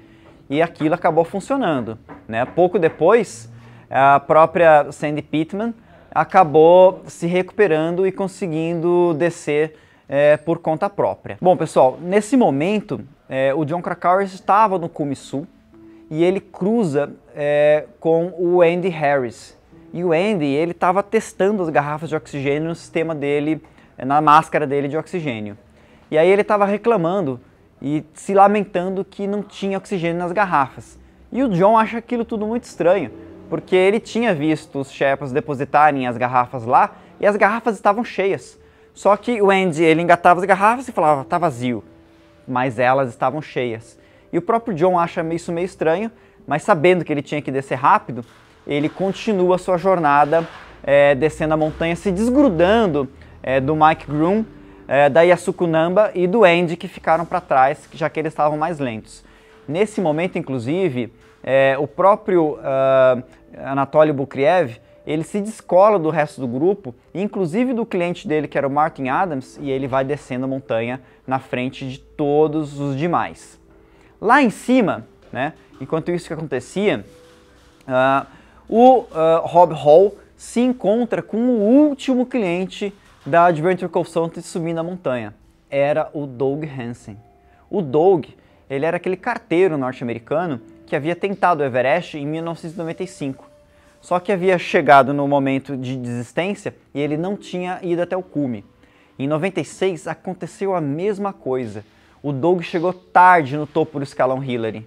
e aquilo acabou funcionando. Né? Pouco depois, a própria Sandy Pittman acabou se recuperando e conseguindo descer é, por conta própria. Bom, pessoal, nesse momento, é, o John Krakauer estava no Cume Sul e ele cruza é, com o Andy Harris. E o Andy, ele estava testando as garrafas de oxigênio no sistema dele, na máscara dele de oxigênio. E aí ele estava reclamando e se lamentando que não tinha oxigênio nas garrafas. E o John acha aquilo tudo muito estranho, porque ele tinha visto os Sherpas depositarem as garrafas lá e as garrafas estavam cheias. Só que o Andy ele engatava as garrafas e falava tá vazio, mas elas estavam cheias. E o próprio John acha isso meio estranho, mas sabendo que ele tinha que descer rápido, ele continua sua jornada é, descendo a montanha, se desgrudando é, do Mike Groom é, da Yasukunamba e do Andy que ficaram para trás, já que eles estavam mais lentos. Nesse momento, inclusive, é, o próprio uh, Anatoly Bukriev, ele se descola do resto do grupo, inclusive do cliente dele, que era o Martin Adams, e ele vai descendo a montanha na frente de todos os demais. Lá em cima, né, enquanto isso que acontecia, uh, o uh, Rob Hall se encontra com o último cliente da Adventure Coastal subindo a montanha. Era o Doug Hansen. O Doug, ele era aquele carteiro norte-americano que havia tentado o Everest em 1995. Só que havia chegado no momento de desistência e ele não tinha ido até o cume. Em 96 aconteceu a mesma coisa. O Doug chegou tarde no topo do escalão Hillary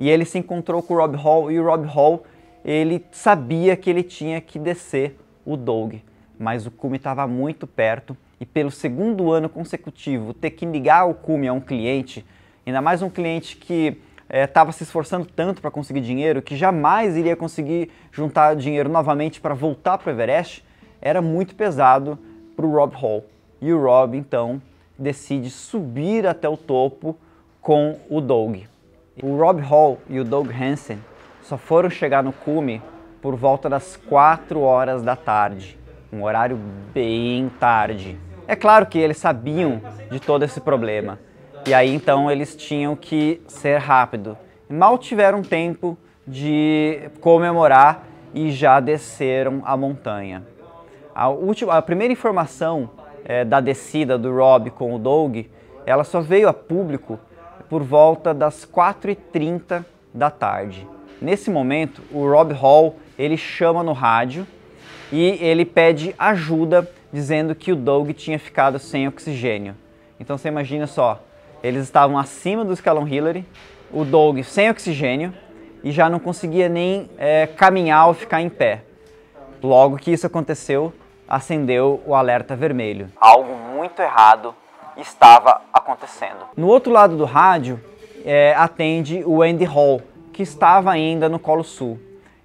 e ele se encontrou com o Rob Hall e o Rob Hall ele sabia que ele tinha que descer o Doug mas o cume estava muito perto e pelo segundo ano consecutivo ter que ligar o cume a um cliente, ainda mais um cliente que estava eh, é, se esforçando tanto para conseguir dinheiro que jamais iria conseguir juntar dinheiro novamente para voltar para o Everest, era muito pesado para o Rob Hall. E o Rob então decide subir até o topo com o Doug. O Rob Hall e o Doug Hansen só foram chegar no cume por volta das 4 horas da tarde um horário bem tarde. É claro que eles sabiam de todo esse problema. E aí então eles tinham que ser rápido. Mal tiveram tempo de comemorar e já desceram a montanha. A, última, a primeira informação é, da descida do Rob com o Doug, ela só veio a público por volta das 4h30 da tarde. Nesse momento, o Rob Hall ele chama no rádio e ele pede ajuda dizendo que o Doug tinha ficado sem oxigênio. Então você imagina só, eles estavam acima do escalão Hillary, o Doug sem oxigênio e já não conseguia nem é, caminhar ou ficar em pé. Logo que isso aconteceu, acendeu o alerta vermelho. Algo muito errado estava acontecendo. No outro lado do rádio, é, atende o Andy Hall, que estava ainda no Colo Sul.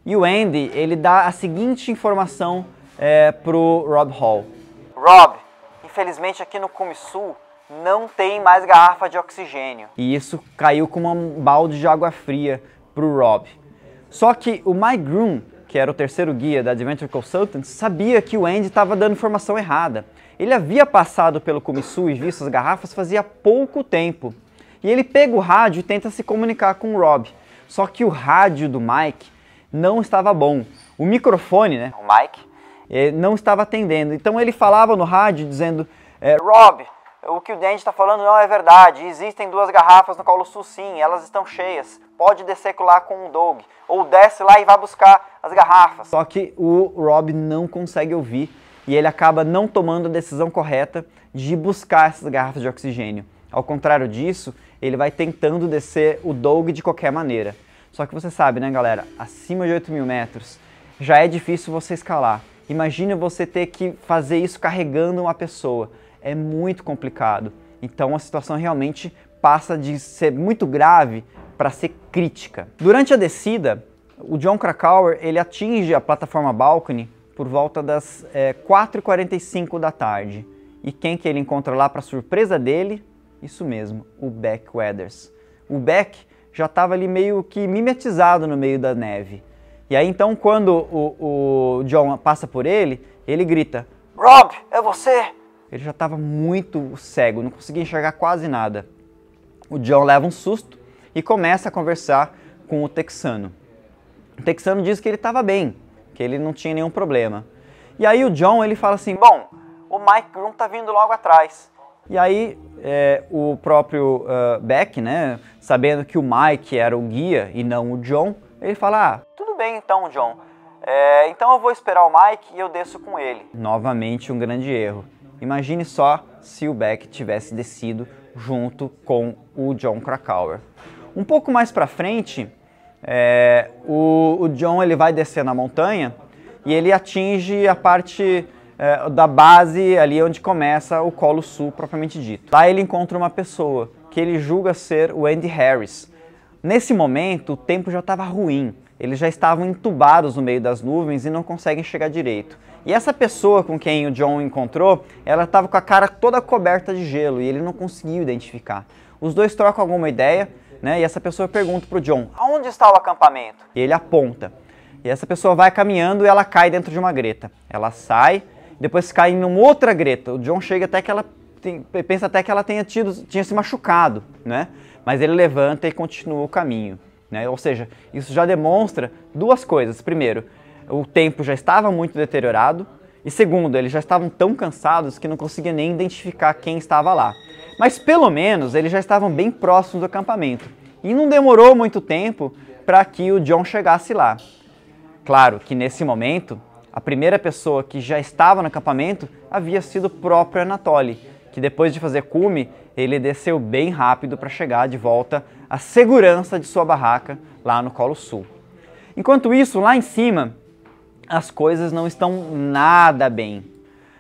E o Andy, ele dá a seguinte informação é, pro Rob Hall. Rob, infelizmente aqui no Cume Sul não tem mais garrafa de oxigênio. E isso caiu como um balde de água fria pro Rob. Só que o Mike Groom, que era o terceiro guia da Adventure Consultants, sabia que o Andy estava dando informação errada. Ele havia passado pelo Kumisu e visto as garrafas fazia pouco tempo. E ele pega o rádio e tenta se comunicar com o Rob. Só que o rádio do Mike não estava bom. O microfone, né, o mic, eh, não estava atendendo. Então ele falava no rádio dizendo: eh, Rob, o que o Dandy está falando não é verdade. Existem duas garrafas no Colo Sul, sim, elas estão cheias. Pode descer lá com o Doug. Ou desce lá e vá buscar as garrafas. Só que o Rob não consegue ouvir e ele acaba não tomando a decisão correta de buscar essas garrafas de oxigênio. Ao contrário disso, ele vai tentando descer o Doug de qualquer maneira. Só que você sabe, né, galera? Acima de 8 mil metros já é difícil você escalar. Imagina você ter que fazer isso carregando uma pessoa. É muito complicado. Então a situação realmente passa de ser muito grave para ser crítica. Durante a descida, o John Krakauer ele atinge a plataforma balcony por volta das é, eh, 4h45 da tarde. E quem que ele encontra lá para surpresa dele? Isso mesmo, o Beck Weathers. O Beck já estava ali meio que mimetizado no meio da neve. E aí então quando o, o John passa por ele, ele grita: Rob, é você! Ele já estava muito cego, não conseguia enxergar quase nada. O John leva um susto e começa a conversar com o texano. O texano diz que ele estava bem, que ele não tinha nenhum problema. E aí o John ele fala assim: "Bom, o Mike Groom tá vindo logo atrás. E aí é, o próprio uh, Beck, né, sabendo que o Mike era o guia e não o John, ele fala: ah, tudo bem então, John. É, então eu vou esperar o Mike e eu desço com ele. Novamente um grande erro. Imagine só se o Beck tivesse descido junto com o John Krakauer. Um pouco mais para frente, é, o, o John ele vai descer na montanha e ele atinge a parte é, da base ali onde começa o Colo Sul propriamente dito. Lá ele encontra uma pessoa que ele julga ser o Andy Harris. Nesse momento, o tempo já estava ruim. Eles já estavam entubados no meio das nuvens e não conseguem chegar direito. E essa pessoa com quem o John encontrou, ela estava com a cara toda coberta de gelo e ele não conseguiu identificar. Os dois trocam alguma ideia, né? E essa pessoa pergunta pro John: "Aonde está o acampamento?" E ele aponta. E essa pessoa vai caminhando e ela cai dentro de uma greta. Ela sai depois cai em uma outra greta. O John chega até que ela tem, pensa até que ela tenha tido, tinha se machucado, né? Mas ele levanta e continua o caminho, né? Ou seja, isso já demonstra duas coisas. Primeiro, o tempo já estava muito deteriorado, e segundo, eles já estavam tão cansados que não conseguiam nem identificar quem estava lá. Mas pelo menos eles já estavam bem próximos do acampamento. E não demorou muito tempo para que o John chegasse lá. Claro que nesse momento a primeira pessoa que já estava no acampamento havia sido o próprio Anatoly, que depois de fazer cume, ele desceu bem rápido para chegar de volta à segurança de sua barraca lá no Colo Sul. Enquanto isso, lá em cima, as coisas não estão nada bem.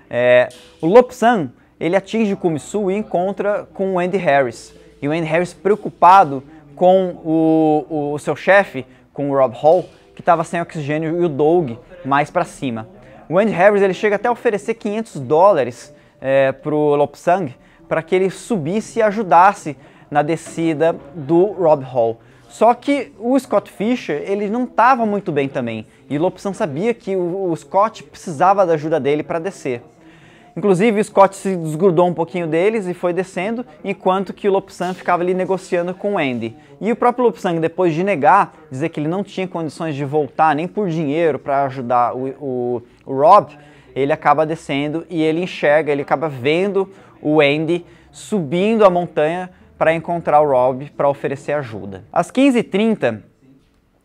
É, o Lopsan ele atinge o cume sul e encontra com o Andy Harris. E o Andy Harris preocupado com o, o, o seu chefe, com o Rob Hall, que estava sem oxigênio, e o Doug, mais para cima. O Andy Harris ele chega até a oferecer 500 dólares é, para o Lopsang para que ele subisse e ajudasse na descida do Rob Hall. Só que o Scott Fisher ele não estava muito bem também e Lopsang sabia que o, o Scott precisava da ajuda dele para descer. Inclusive, o Scott se desgrudou um pouquinho deles e foi descendo, enquanto que o Lopesang ficava ali negociando com o Andy. E o próprio Lopesang, depois de negar, dizer que ele não tinha condições de voltar nem por dinheiro para ajudar o, o, o Rob, ele acaba descendo e ele enxerga, ele acaba vendo o Andy subindo a montanha para encontrar o Rob para oferecer ajuda. Às 15h30,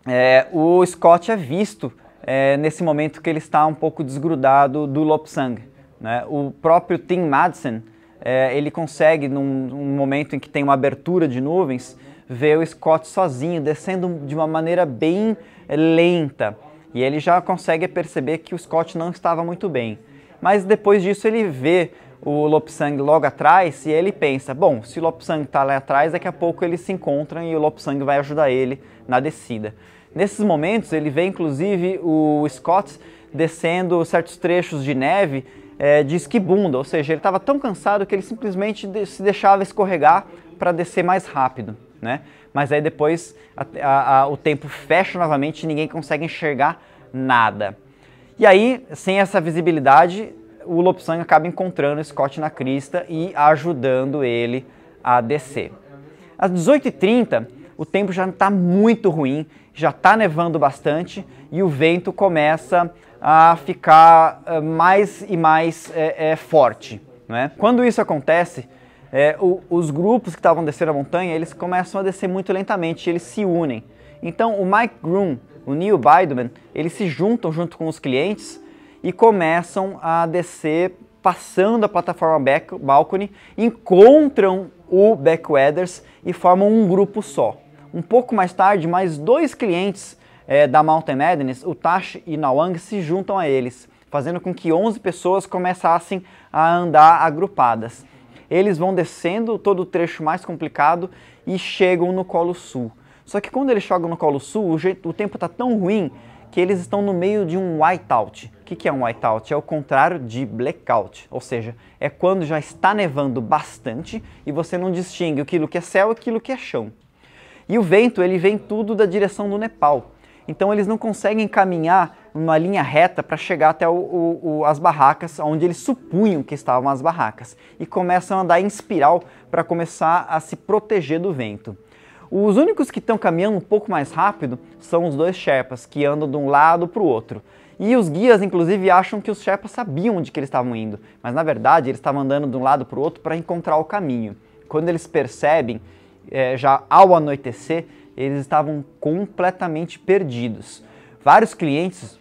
é, o Scott é visto é, nesse momento que ele está um pouco desgrudado do Lopsang. Né? O próprio Tim Madsen, é, ele consegue, num, num, momento em que tem uma abertura de nuvens, ver o Scott sozinho, descendo de uma maneira bem é, lenta. E ele já consegue perceber que o Scott não estava muito bem. Mas depois disso ele vê o Lopsang logo atrás e ele pensa, bom, se o Lopsang está lá atrás, daqui a pouco eles se encontram e o Lopsang vai ajudar ele na descida. Nesses momentos ele vê inclusive o Scott descendo certos trechos de neve é, de esquibunda, ou seja, ele estava tão cansado que ele simplesmente se deixava escorregar para descer mais rápido. Né? Mas aí depois a, a, a, o tempo fecha novamente e ninguém consegue enxergar nada. E aí, sem essa visibilidade, o Lopsang acaba encontrando Scott na crista e ajudando ele a descer. Às 18h30, o tempo já está muito ruim já está nevando bastante e o vento começa a ficar eh, mais e mais é, é, forte. Né? Quando isso acontece, é, o, os grupos que estavam descendo a montanha, eles começam a descer muito lentamente, eles se unem. Então o Mike Groom, o Neil Bideman, eles se juntam junto com os clientes e começam a descer passando a plataforma back, balcony, encontram o Backweathers e formam um grupo só. Um pouco mais tarde, mais dois clientes é, da Mountain Madness, o Tash e Nawang, se juntam a eles, fazendo com que 11 pessoas começassem a andar agrupadas. Eles vão descendo todo o trecho mais complicado e chegam no Colo Sul. Só que quando eles chegam no Colo Sul, o, jeito, o tempo está tão ruim que eles estão no meio de um whiteout. O que, que é um whiteout? É o contrário de blackout, ou seja, é quando já está nevando bastante e você não distingue aquilo que é céu e aquilo que é chão. E o vento, ele vem tudo da direção do Nepal. Então eles não conseguem caminhar numa linha reta para chegar até o, o, o, as barracas, onde eles supunham que estavam as barracas, e começam a andar em espiral para começar a se proteger do vento. Os únicos que estão caminhando um pouco mais rápido são os dois Sherpas, que andam de um lado para o outro. E os guias, inclusive, acham que os Sherpas sabiam onde que eles estavam indo, mas na verdade eles estavam andando de um lado para o outro para encontrar o caminho. Quando eles percebem é, já ao anoitecer, eles estavam completamente perdidos. Vários clientes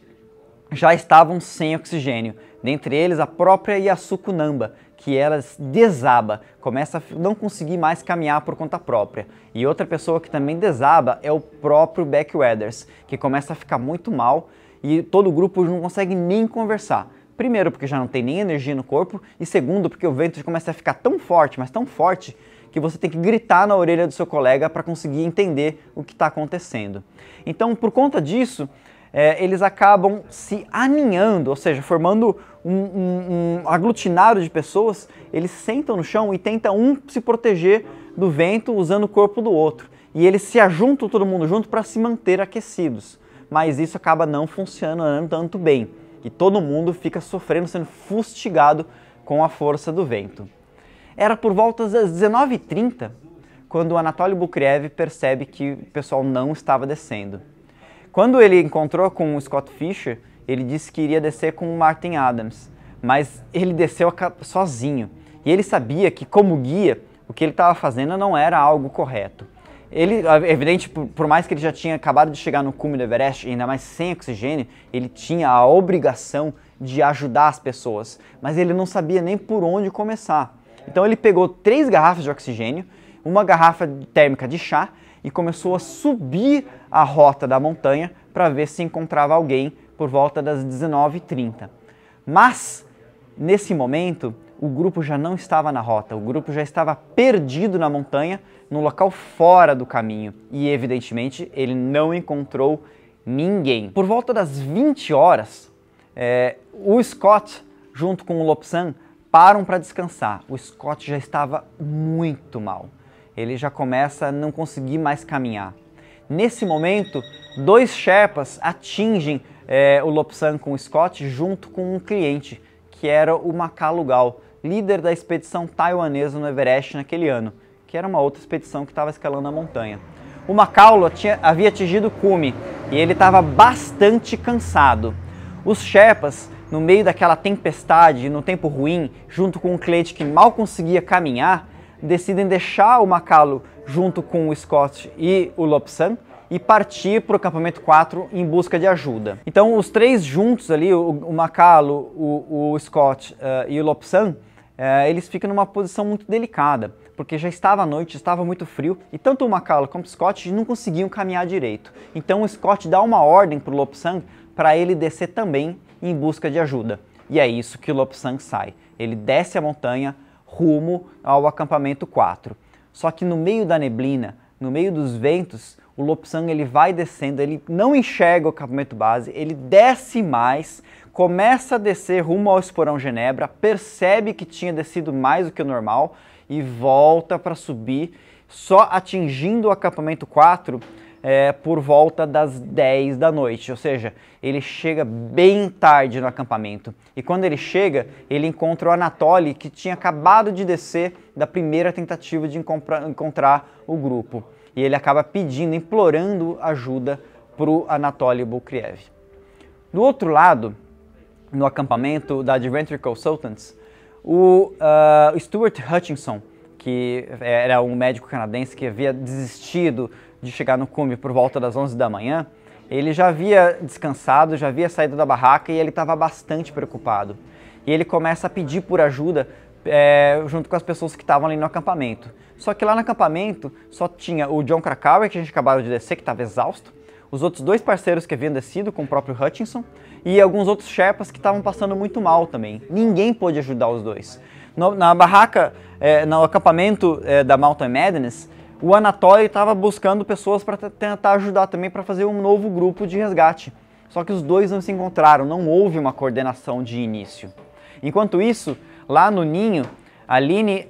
já estavam sem oxigênio, dentre eles a própria Yasuko Namba, que ela desaba, começa a não conseguir mais caminhar por conta própria. E outra pessoa que também desaba é o próprio Beck Weathers, que começa a ficar muito mal e todo o grupo não consegue nem conversar. Primeiro, porque já não tem nem energia no corpo, e segundo, porque o vento começa a ficar tão forte, mas tão forte, que você tem que gritar na orelha do seu colega para conseguir entender o que está acontecendo. Então, por conta disso, é, eles acabam se aninhando, ou seja, formando um, um, um aglutinado de pessoas, eles sentam no chão e tentam um se proteger do vento usando o corpo do outro. E eles se ajuntam todo mundo junto para se manter aquecidos. Mas isso acaba não funcionando tanto bem. E todo mundo fica sofrendo, sendo fustigado com a força do vento. Era por volta das 19h30 quando o Anatoly Bukriev percebe que o pessoal não estava descendo. Quando ele encontrou com o Scott Fischer, ele disse que iria descer com o Martin Adams, mas ele desceu sozinho. E ele sabia que, como guia, o que ele estava fazendo não era algo correto. Ele, evidente, por, mais que ele já tinha acabado de chegar no cume do Everest, ainda mais sem oxigênio, ele tinha a obrigação de ajudar as pessoas, mas ele não sabia nem por onde começar. Então ele pegou três garrafas de oxigênio, uma garrafa térmica de chá e começou a subir a rota da montanha para ver se encontrava alguém por volta das 19h30. Mas, nesse momento, o grupo já não estava na rota, o grupo já estava perdido na montanha, no local fora do caminho e, evidentemente, ele não encontrou ninguém. Por volta das 20 horas, é, o Scott, junto com o Lopsan, param para descansar. O Scott já estava muito mal. Ele já começa a não conseguir mais caminhar. Nesse momento, dois Sherpas atingem é, o Lopsan com o Scott junto com um cliente, que era o Macalugal, líder da expedição taiwanesa no Everest naquele ano, que era uma outra expedição que estava escalando a montanha. O Macaulo tinha, havia atingido o cume e ele estava bastante cansado. Os Sherpas no meio daquela tempestade, no tempo ruim, junto com um cliente que mal conseguia caminhar, decidem deixar o Macalo junto com o Scott e o Lopsan e partir para o acampamento 4 em busca de ajuda. Então os três juntos ali, o, o Macalo, o, o Scott uh, e o Lopsan, uh, eles ficam numa posição muito delicada, porque já estava noite, estava muito frio, e tanto o Macalo como o Scott não conseguiam caminhar direito. Então o Scott dá uma ordem para o Lopsan para ele descer também em busca de ajuda. E é isso que o Lopsang sai. Ele desce a montanha rumo ao acampamento 4. Só que no meio da neblina, no meio dos ventos, o Lopsang ele vai descendo, ele não enxerga o acampamento base, ele desce mais, começa a descer rumo ao Esporão Genebra, percebe que tinha descido mais do que o normal e volta para subir, só atingindo o acampamento 4 é, por volta das 10 da noite, ou seja, ele chega bem tarde no acampamento. E quando ele chega, ele encontra o Anatoly, que tinha acabado de descer da primeira tentativa de encontrar o grupo. E ele acaba pedindo, implorando ajuda para o Anatoly Bukriev. Do outro lado, no acampamento da Adventure Consultants, o uh, Stuart Hutchinson, que era um médico canadense que havia desistido de chegar no cume por volta das 11 da manhã, ele já havia descansado, já havia saído da barraca e ele estava bastante preocupado. E ele começa a pedir por ajuda é, junto com as pessoas que estavam ali no acampamento. Só que lá no acampamento só tinha o John Krakauer, que a gente acabava de descer, que estava exausto, os outros dois parceiros que haviam descido, com o próprio Hutchinson, e alguns outros Sherpas que estavam passando muito mal também. Ninguém pôde ajudar os dois. No, na barraca, é, no acampamento é, da Mountain Madness, o Anatoly estava buscando pessoas para tentar ajudar também para fazer um novo grupo de resgate. Só que os dois não se encontraram, não houve uma coordenação de início. Enquanto isso, lá no ninho, a Aline,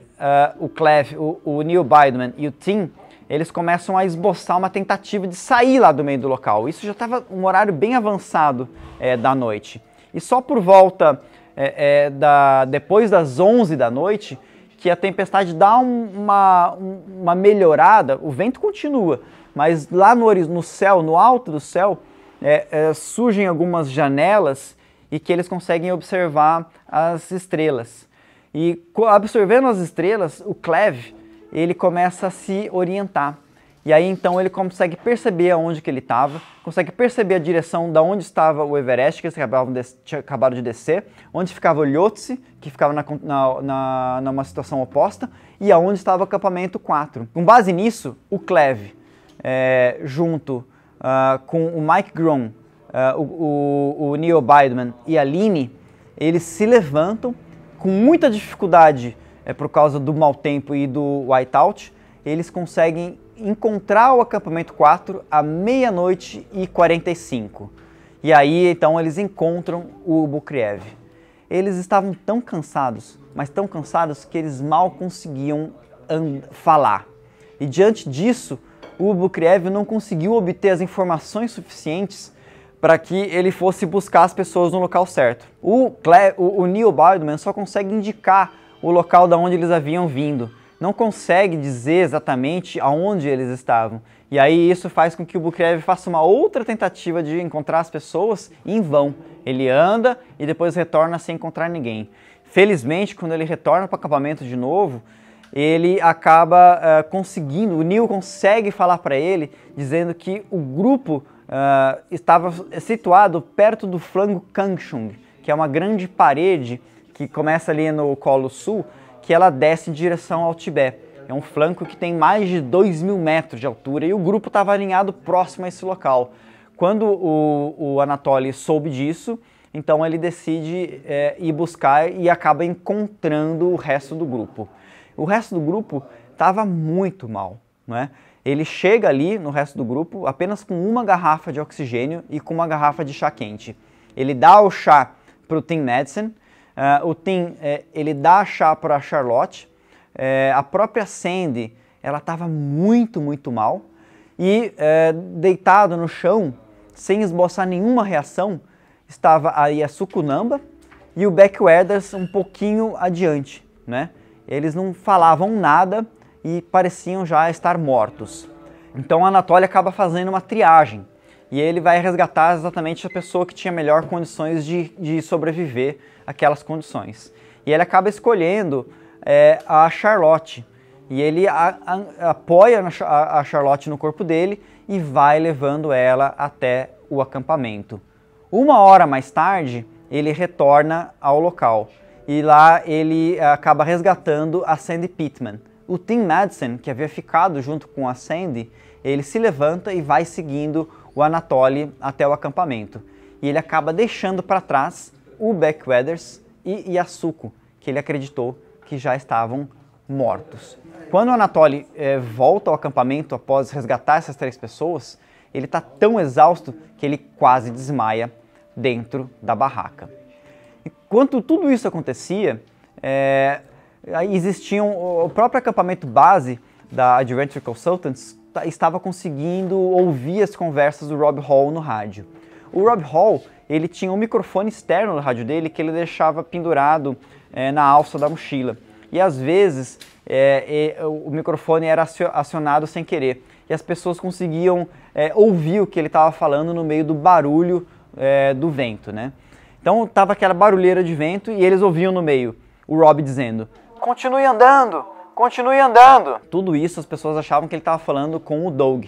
uh, o Clef, o, o Neil Bideman e o Tim, eles começam a esboçar uma tentativa de sair lá do meio do local. Isso já estava um horário bem avançado é, da noite. E só por volta é, é, da depois das 11 da noite que a tempestade dá uma, uma melhorada, o vento continua, mas lá no, no céu, no alto do céu, é, é, surgem algumas janelas e que eles conseguem observar as estrelas. E absorvendo as estrelas, o Cleve, ele começa a se orientar. E aí então ele consegue perceber aonde que ele estava, consegue perceber a direção da onde estava o Everest, que eles acabavam de, acabaram de descer, onde ficava o Yotse, que ficava na, na, na, numa situação oposta, e aonde estava o acampamento 4. Com base nisso, o Cleve, é, junto uh, com o Mike Grom, uh, ah, o, o, o Neil Bideman e a Line, eles se levantam com muita dificuldade é, por causa do mau tempo e do whiteout, eles conseguem encontrar o acampamento 4 à meia-noite e 45. E aí então eles encontram o Bukriev. Eles estavam tão cansados, mas tão cansados que eles mal conseguiam falar. E diante disso, o Bukriev não conseguiu obter as informações suficientes para que ele fosse buscar as pessoas no local certo. O, Cle o, o Neil Baldwin só consegue indicar o local da onde eles haviam vindo não consegue dizer exatamente aonde eles estavam. E aí isso faz com que o Bukrev faça uma outra tentativa de encontrar as pessoas em vão. Ele anda e depois retorna sem encontrar ninguém. Felizmente, quando ele retorna para o acampamento de novo, ele acaba uh, conseguindo, o Neil consegue falar para ele, dizendo que o grupo uh, estava situado perto do flanco Kangshung, que é uma grande parede que começa ali no Colo Sul, que ela desce em direção ao Tibete. É um flanco que tem mais de 2 mil metros de altura e o grupo estava alinhado próximo a esse local. Quando o, o Anatoly soube disso, então ele decide é, ir buscar e acaba encontrando o resto do grupo. O resto do grupo estava muito mal, né? Ele chega ali no resto do grupo apenas com uma garrafa de oxigênio e com uma garrafa de chá quente. Ele dá o chá para o Tim Medicine Uh, o Tim, é, ele dá a chá para a Charlotte. É, a própria Sandy, ela estava muito, muito mal. E é, deitado no chão, sem esboçar nenhuma reação, estava aí a Sukunamba e o Backweders um pouquinho adiante, né? Eles não falavam nada e pareciam já estar mortos. Então a Anatoly acaba fazendo uma triagem e ele vai resgatar exatamente a pessoa que tinha melhor condições de, de sobreviver aquelas condições. E ele acaba escolhendo é, a Charlotte. E ele a, a, apoia a, a Charlotte no corpo dele e vai levando ela até o acampamento. Uma hora mais tarde, ele retorna ao local e lá ele é, acaba resgatando a Sandy Pittman. O Tim Madsen, que havia ficado junto com a Sandy, ele se levanta e vai seguindo o Anatoly até o acampamento. E ele acaba deixando para trás o Weathers e Yasuko, que ele acreditou que já estavam mortos. Quando Anatoly é, volta ao acampamento após resgatar essas três pessoas, ele está tão exausto que ele quase desmaia dentro da barraca. Enquanto tudo isso acontecia, é, existiam o próprio acampamento base da Adventure Consultants estava conseguindo ouvir as conversas do Rob Hall no rádio. O Rob Hall ele tinha um microfone externo no rádio dele que ele deixava pendurado é, na alça da mochila. E às vezes é, é, o microfone era acionado sem querer e as pessoas conseguiam é, ouvir o que ele estava falando no meio do barulho é, do vento, né? Então tava aquela barulheira de vento e eles ouviam no meio o Rob dizendo: "Continue andando, continue andando". Tudo isso as pessoas achavam que ele estava falando com o Doug.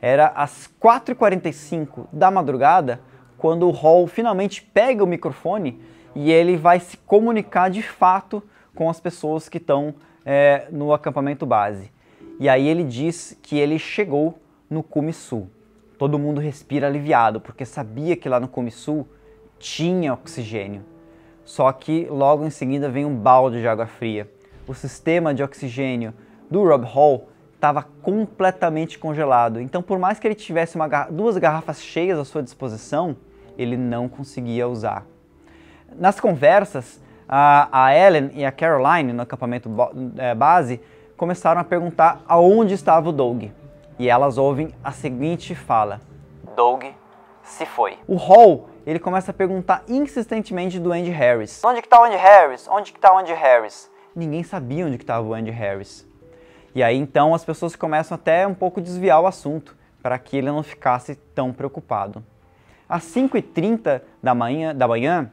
Era às 4h45 da madrugada, quando o Hall finalmente pega o microfone e ele vai se comunicar de fato com as pessoas que estão é, no acampamento base. E aí ele diz que ele chegou no Cume Sul. Todo mundo respira aliviado, porque sabia que lá no Cume Sul tinha oxigênio. Só que logo em seguida vem um balde de água fria. O sistema de oxigênio do Rob Hall estava completamente congelado. Então, por mais que ele tivesse garra duas garrafas cheias à sua disposição, ele não conseguia usar. Nas conversas, a Ellen e a Caroline, no acampamento é, base, começaram a perguntar aonde estava o Doug. E elas ouvem a seguinte fala: Doug se foi. O Hall ele começa a perguntar insistentemente do Andy Harris. Onde que tá o Andy Harris? Onde que tá o Andy Harris? Ninguém sabia onde que estava o Andy Harris. E aí então as pessoas começam até um pouco desviar o assunto, para que ele não ficasse tão preocupado. Às 5h30 da manhã, da manhã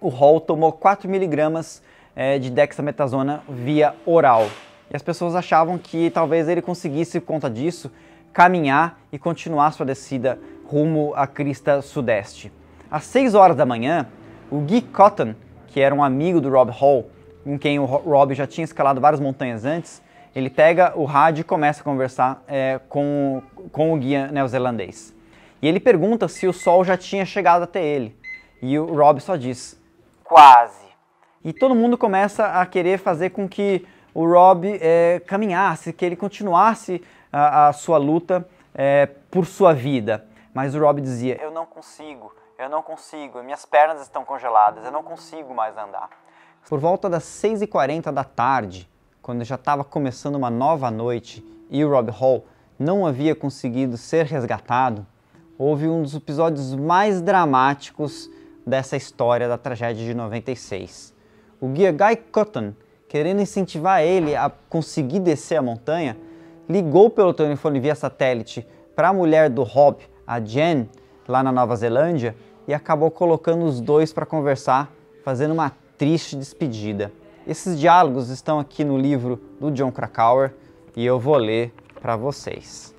o Hall tomou 4mg é, de dexametasona via oral. E as pessoas achavam que talvez ele conseguisse, por conta disso, caminhar e continuar sua descida rumo à crista sudeste. Às 6 horas da manhã, o Guy Cotton, que era um amigo do Rob Hall, com quem o Rob já tinha escalado várias montanhas antes, ele pega o rádio e começa a conversar é, com, com o guia neozelandês. E ele pergunta se o sol já tinha chegado até ele. E o Rob só diz: Quase. E todo mundo começa a querer fazer com que o Rob é, caminhasse, que ele continuasse a, a sua luta é, por sua vida. Mas o Rob dizia: Eu não consigo, eu não consigo, minhas pernas estão congeladas, eu não consigo mais andar. Por volta das 6h40 da tarde, quando já estava começando uma nova noite e o Rob Hall não havia conseguido ser resgatado, houve um dos episódios mais dramáticos dessa história da tragédia de 96. O guia Guy Cotton, querendo incentivar ele a conseguir descer a montanha, ligou pelo telefone via satélite para a mulher do Rob, a Jen, lá na Nova Zelândia, e acabou colocando os dois para conversar, fazendo uma triste despedida. Esses diálogos estão aqui no livro do John Krakauer e eu vou ler para vocês.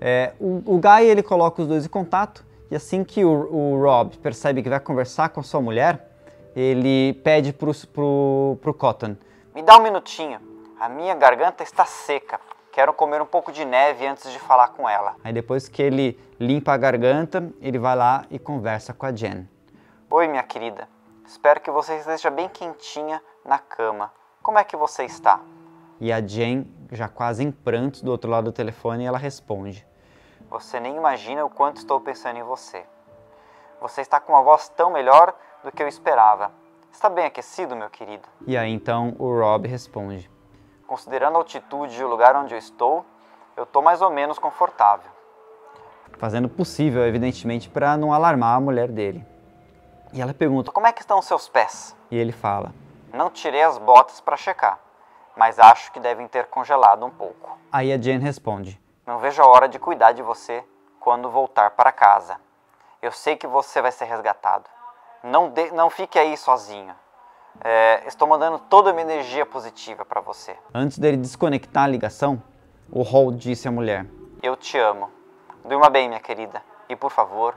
É, o, o, Guy ele coloca os dois em contato e assim que o, o Rob percebe que vai conversar com a sua mulher, ele pede pro, pro, pro Cotton: Me dá um minutinho, a minha garganta está seca. Quero comer um pouco de neve antes de falar com ela. Aí depois que ele limpa a garganta, ele vai lá e conversa com a Jen. Oi, minha querida. Espero que você esteja bem quentinha na cama. Como é que você está? E a Jen, já quase em pranto do outro lado do telefone, ela responde: Você nem imagina o quanto estou pensando em você. Você está com uma voz tão melhor do que eu esperava. Está bem aquecido, meu querido? E aí então o Rob responde: Considerando a altitude e o lugar onde eu estou, eu estou mais ou menos confortável. Fazendo possível, evidentemente, para não alarmar a mulher dele. E ela pergunta: Como é que estão os seus pés? E ele fala: Não tirei as botas para checar mas acho que devem ter congelado um pouco. Aí a Jane responde: Não vejo a hora de cuidar de você quando voltar para casa. Eu sei que você vai ser resgatado. Não, de, não fique aí sozinho. É, estou mandando toda a minha energia positiva para você. Antes dele desconectar a ligação, o Hall disse à mulher: Eu te amo. Durma bem, minha querida. E por favor,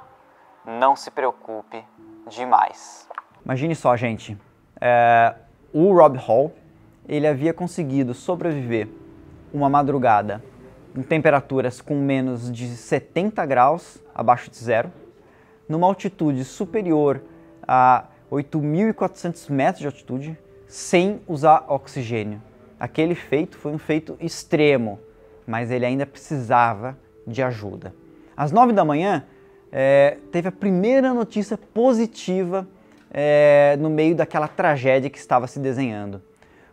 não se preocupe demais. Imagine só, gente. É, o Rob Hall ele havia conseguido sobreviver uma madrugada em temperaturas com menos de 70 graus abaixo de zero, numa altitude superior a 8.400 metros de altitude, sem usar oxigênio. Aquele feito foi um feito extremo, mas ele ainda precisava de ajuda. Às 9 da manhã, é, teve a primeira notícia positiva é, no meio daquela tragédia que estava se desenhando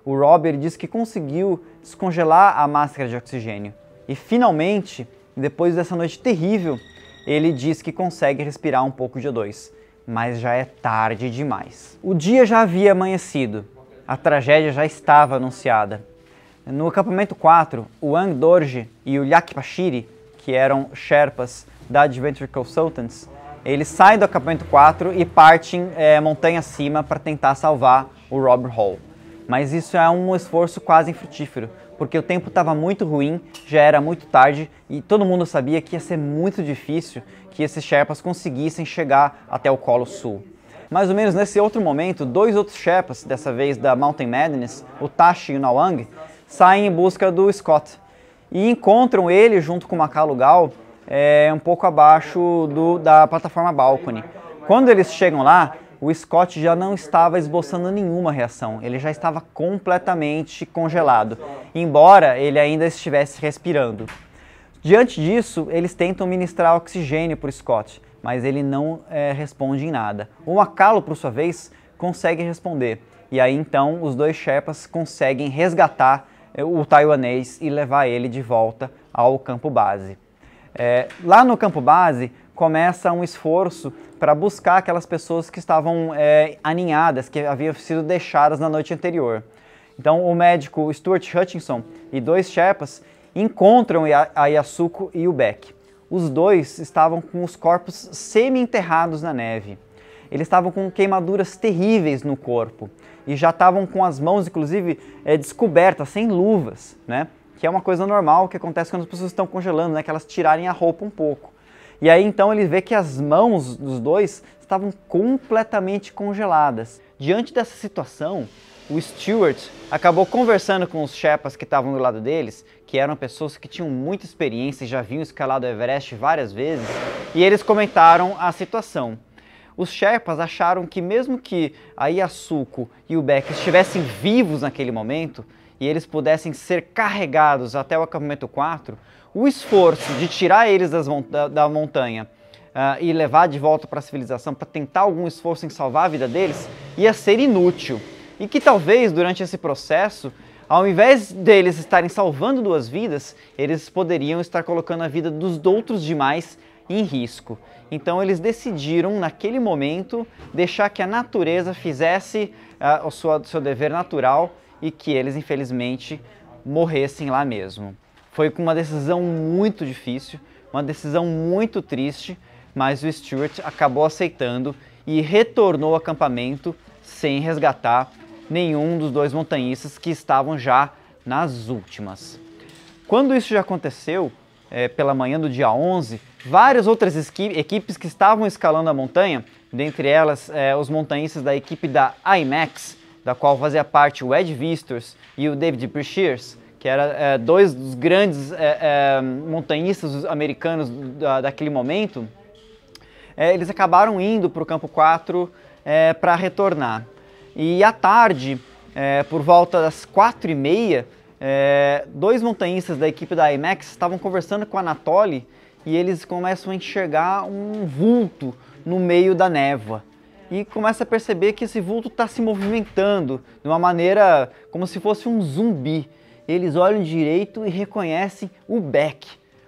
o Robert diz disse que conseguiu descongelar a máscara de oxigênio. E finalmente, depois dessa noite terrível, ele diz que consegue respirar um pouco de O2, mas já é tarde demais. O dia já havia amanhecido, a tragédia já estava anunciada. No acampamento 4, o Ang Dorje e o Pashiri, que eram Sherpas da Adventure Consultants, eles saem do acampamento 4 e partem é, montanha acima para tentar salvar o Robert Hall. Mas isso é um esforço quase infrutífero, porque o tempo estava muito ruim, já era muito tarde e todo mundo sabia que ia ser muito difícil que esses Sherpas conseguissem chegar até o Colo Sul. Mais ou menos nesse outro momento, dois outros Sherpas, dessa vez da Mountain Madness, o Tashi e o Nawang, saem em busca do Scott e encontram ele junto com o Macalugal é, eh, um pouco abaixo do, da plataforma Balcony. Quando eles chegam lá, o Scott já não estava esboçando nenhuma reação, ele já estava completamente congelado, embora ele ainda estivesse respirando. Diante disso, eles tentam ministrar oxigênio para o Scott, mas ele não é, responde em nada. O Macalo, por sua vez, consegue responder, e aí então os dois Sherpas conseguem resgatar é, o taiwanês e levar ele de volta ao campo base. É, lá no campo base, começa um esforço para buscar aquelas pessoas que estavam é, aninhadas, que haviam sido deixadas na noite anterior. Então o médico Stuart Hutchinson e dois Sherpas encontram a Yasuko e o Beck. Os dois estavam com os corpos semi-enterrados na neve. Eles estavam com queimaduras terríveis no corpo e já estavam com as mãos, inclusive, é, descobertas, sem luvas, né? Que é uma coisa normal que acontece quando as pessoas estão congelando, né? Que elas tirarem a roupa um pouco. E aí então ele vê que as mãos dos dois estavam completamente congeladas. Diante dessa situação, o Stewart acabou conversando com os Sherpas que estavam do lado deles, que eram pessoas que tinham muita experiência e já haviam escalado o Everest várias vezes, e eles comentaram a situação. Os Sherpas acharam que mesmo que a Yasuko e o Beck estivessem vivos naquele momento, e eles pudessem ser carregados até o acampamento 4, o esforço de tirar eles da, da, montanha uh, e levar de volta para a civilização para tentar algum esforço em salvar a vida deles ia ser inútil. E que talvez durante esse processo, ao invés deles estarem salvando duas vidas, eles poderiam estar colocando a vida dos outros demais em risco. Então eles decidiram, naquele momento, deixar que a natureza fizesse uh, o seu dever natural e que eles, infelizmente, morressem lá mesmo. Foi com uma decisão muito difícil, uma decisão muito triste, mas o Stuart acabou aceitando e retornou ao acampamento sem resgatar nenhum dos dois montanhistas que estavam já nas últimas. Quando isso já aconteceu, é, pela manhã do dia 11, várias outras equipes que estavam escalando a montanha, dentre elas é, os montanhistas da equipe da IMAX, da qual fazia parte o Ed Vistors e o David Brashears, que era é, dois dos grandes é, é montanhistas americanos da, daquele momento, é, eles acabaram indo para o campo 4 é, para retornar. E à tarde, por volta das quatro e meia, dois montanhistas da equipe da IMAX estavam conversando com a Anatoly e eles começam a enxergar um vulto no meio da névoa e começa a perceber que esse vulto está se movimentando de uma maneira como se fosse um zumbi eles olham direito e reconhecem o Beck.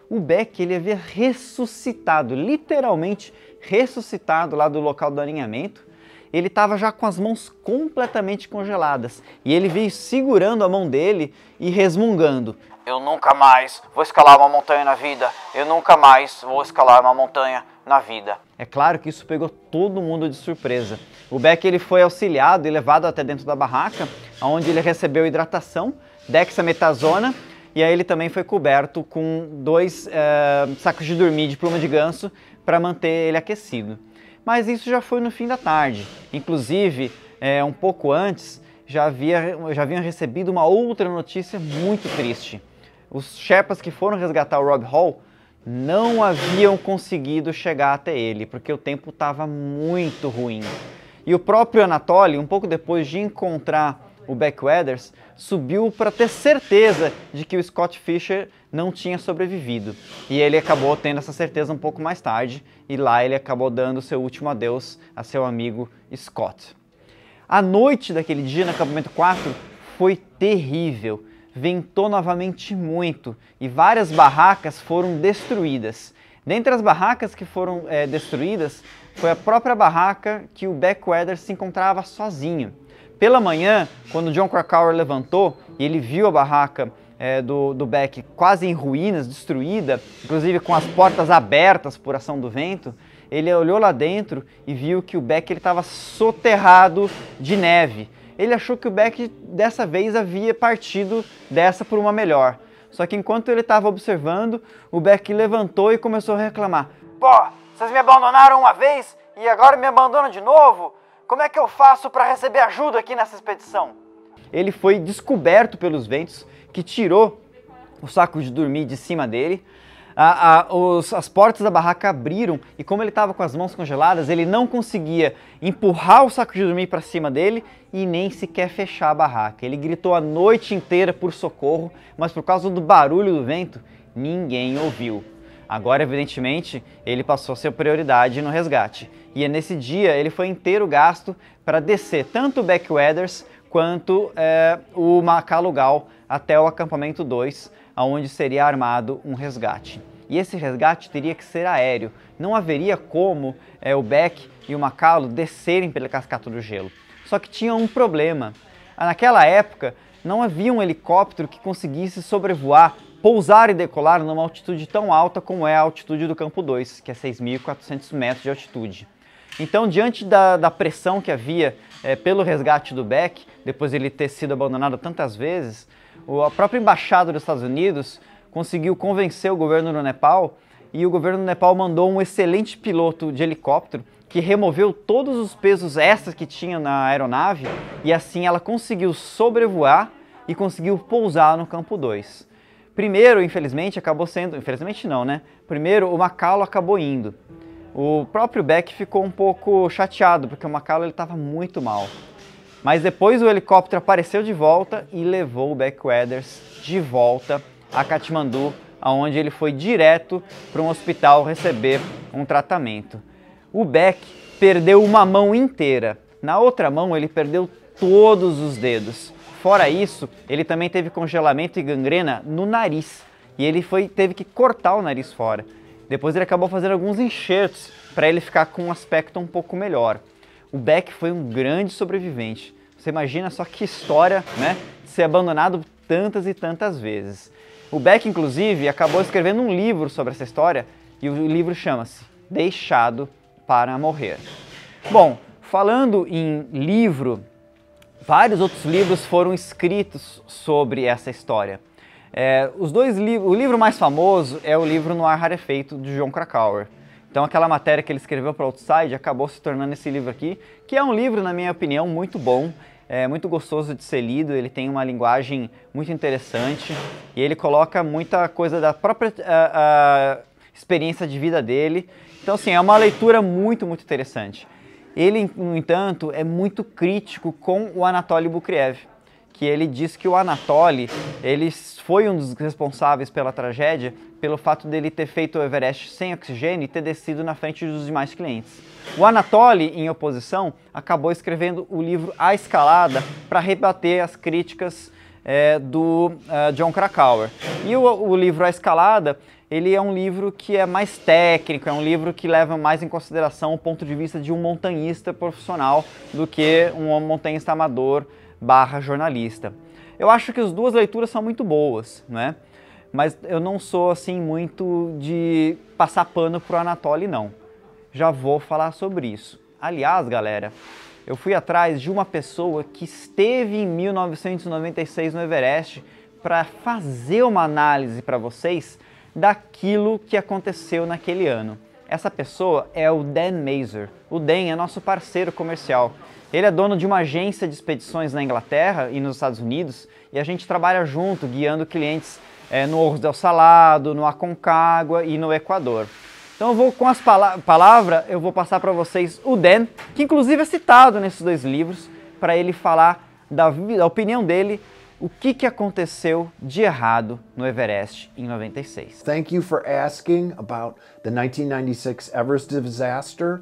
O Beck ele havia é ressuscitado, literalmente ressuscitado lá do local do alinhamento. Ele estava já com as mãos completamente congeladas e ele veio segurando a mão dele e resmungando: Eu nunca mais vou escalar uma montanha na vida, eu nunca mais vou escalar uma montanha na vida. É claro que isso pegou todo mundo de surpresa. O Beck ele foi auxiliado e levado até dentro da barraca, onde ele recebeu hidratação dexametasona, e aí ele também foi coberto com dois é, sacos de dormir de pluma de ganso para manter ele aquecido. Mas isso já foi no fim da tarde. Inclusive, é, um pouco antes, já, havia, já haviam recebido uma outra notícia muito triste. Os Sherpas que foram resgatar o Rob Hall não haviam conseguido chegar até ele, porque o tempo estava muito ruim. E o próprio Anatoly, um pouco depois de encontrar o Beck Weathers, subiu para ter certeza de que o Scott Fisher não tinha sobrevivido. E ele acabou tendo essa certeza um pouco mais tarde, e lá ele acabou dando seu último adeus a seu amigo Scott. A noite daquele dia no acampamento 4 foi terrível. Ventou novamente muito e várias barracas foram destruídas. Dentre as barracas que foram é, destruídas, foi a própria barraca que o Beckweather se encontrava sozinho. Pela manhã, quando John Krakauer levantou e ele viu a barraca é, do, do Beck quase em ruínas, destruída, inclusive com as portas abertas por ação do vento, ele olhou lá dentro e viu que o Beck estava soterrado de neve. Ele achou que o Beck dessa vez havia partido dessa por uma melhor. Só que enquanto ele estava observando, o Beck levantou e começou a reclamar: Pô, vocês me abandonaram uma vez e agora me abandonam de novo? Como é que eu faço para receber ajuda aqui nessa expedição? Ele foi descoberto pelos ventos, que tirou o saco de dormir de cima dele. A, a, os, as portas da barraca abriram e, como ele estava com as mãos congeladas, ele não conseguia empurrar o saco de dormir para cima dele e nem sequer fechar a barraca. Ele gritou a noite inteira por socorro, mas por causa do barulho do vento, ninguém ouviu. Agora, evidentemente, ele passou a ser prioridade no resgate. E é nesse dia ele foi inteiro gasto para descer tanto o Backweathers quanto é, o Macalugal até o acampamento 2, onde seria armado um resgate. E esse resgate teria que ser aéreo. Não haveria como é, o Beck e o Macalo descerem pela cascata do gelo. Só que tinha um problema. Naquela época, não havia um helicóptero que conseguisse sobrevoar, pousar e decolar numa altitude tão alta como é a altitude do campo 2, que é 6.400 metros de altitude. Então, diante da, da pressão que havia é, pelo resgate do Beck, depois de ele ter sido abandonado tantas vezes, o, a própria embaixada dos Estados Unidos conseguiu convencer o governo do Nepal e o governo do Nepal mandou um excelente piloto de helicóptero que removeu todos os pesos extras que tinha na aeronave e assim ela conseguiu sobrevoar e conseguiu pousar no campo 2. Primeiro, infelizmente, acabou sendo, infelizmente não, né? Primeiro o Macau acabou indo. O próprio Beck ficou um pouco chateado, porque o Macalo estava muito mal. Mas depois o helicóptero apareceu de volta e levou o Beck Weathers de volta a Katmandu, aonde ele foi direto para um hospital receber um tratamento. O Beck perdeu uma mão inteira. Na outra mão ele perdeu todos os dedos. Fora isso, ele também teve congelamento e gangrena no nariz e ele foi, teve que cortar o nariz fora. Depois ele acabou fazendo alguns enxertos para ele ficar com um aspecto um pouco melhor. O Beck foi um grande sobrevivente. Você imagina só que história, né? De ser abandonado tantas e tantas vezes. O Beck, inclusive, acabou escrevendo um livro sobre essa história e o livro chama-se Deixado para Morrer. Bom, falando em livro, vários outros livros foram escritos sobre essa história. É, os dois livros, o livro mais famoso é o livro No Ar Rarefeito de João Krakauer. Então aquela matéria que ele escreveu para Outside acabou se tornando esse livro aqui, que é um livro, na minha opinião, muito bom, é muito gostoso de ser lido, ele tem uma linguagem muito interessante e ele coloca muita coisa da própria a, ah, ah, experiência de vida dele. Então assim, é uma leitura muito, muito interessante. Ele, no entanto, é muito crítico com o Anatoly Bukriev, que ele diz que o Anatoly, ele foi um dos responsáveis pela tragédia pelo fato dele ter feito o Everest sem oxigênio e ter descido na frente dos demais clientes. O Anatoly, em oposição, acabou escrevendo o livro A Escalada para rebater as críticas é, do uh, John Krakauer. E o, o livro A Escalada ele é um livro que é mais técnico, é um livro que leva mais em consideração o ponto de vista de um montanhista profissional do que um montanhista amador barra jornalista. Eu acho que as duas leituras são muito boas, né? Mas eu não sou assim muito de passar pano pro Anatoly não. Já vou falar sobre isso. Aliás, galera, eu fui atrás de uma pessoa que esteve em 1996 no Everest para fazer uma análise para vocês daquilo que aconteceu naquele ano. Essa pessoa é o Dan Mazer. O Dan é nosso parceiro comercial. Ele é dono de uma agência de expedições na Inglaterra e nos Estados Unidos e a gente trabalha junto, guiando clientes é, no Ouro del Salado, no Aconcagua e no Equador. Então eu vou com as pala palavras, eu vou passar para vocês o Dan, que inclusive é citado nesses dois livros, para ele falar da, da opinião dele o que, que aconteceu de errado no Everest em 96. Thank you for asking about the 1996 Everest disaster.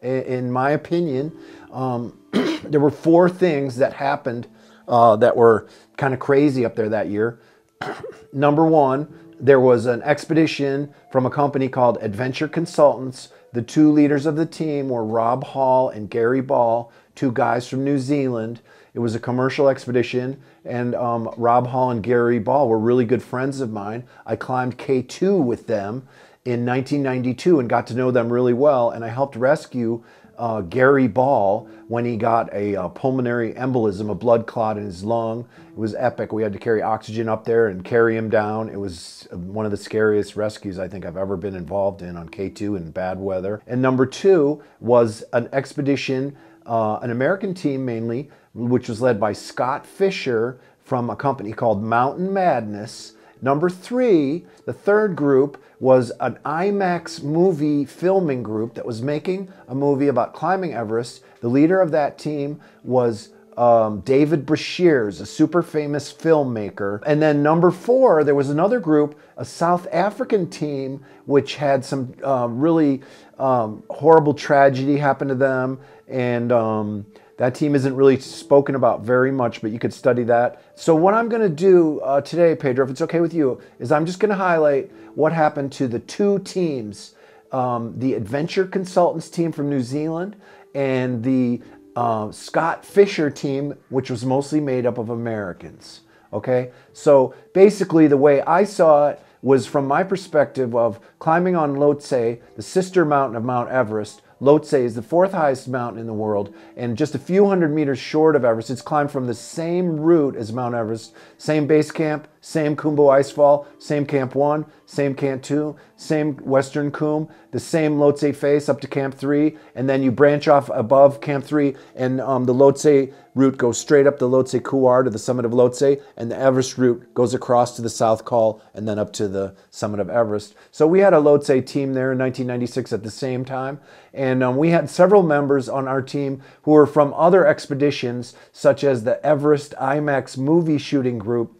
In my opinion, Um, there were four things that happened uh, that were kind of crazy up there that year. Number one, there was an expedition from a company called Adventure Consultants. The two leaders of the team were Rob Hall and Gary Ball, two guys from New Zealand. It was a commercial expedition, and um, Rob Hall and Gary Ball were really good friends of mine. I climbed K2 with them in 1992 and got to know them really well, and I helped rescue uh, Gary Ball when he got a uh, pulmonary embolism, a blood clot in his lung. It was epic. We had to carry oxygen up there and carry him down. It was uh, one of the scariest rescues I think I've ever been involved in on K2 in bad weather. And number two was an expedition, uh, an American team mainly, which was led by Scott Fisher from a company called Mountain Madness. Number three, the third group was an IMAX movie filming group that was making a movie about climbing Everest. The leader of that team was um, David Brashears, a super famous filmmaker. And then number four, there was another group, a South African team, which had some uh, really um, horrible tragedy happen to them. And um, that team isn't really spoken about very much, but you could study that. So what I'm going to do uh, today, Pedro, if it's okay with you, is I'm just going to highlight what happened to the two teams, um, the Adventure Consultants team from New Zealand and the uh, Scott Fisher team, which was mostly made up of Americans. Okay, so basically the way I saw it was from my perspective of climbing on Lhotse, the sister mountain of Mount Everest, Lhotse is the fourth highest mountain in the world and just a few hundred meters short of Everest. It's climbed from the same route as Mount Everest, same base camp, same Kumbu Icefall, same Camp 1, same Camp 2, same Western Kumb. the same Lotse face up to Camp 3, and then you branch off above Camp 3, and um, the Lotse route goes straight up the Lotse Kuar to the summit of Lotse, and the Everest route goes across to the South Col and then up to the summit of Everest. So we had a Lotse team there in 1996 at the same time, and um, we had several members on our team who were from other expeditions, such as the Everest IMAX movie shooting group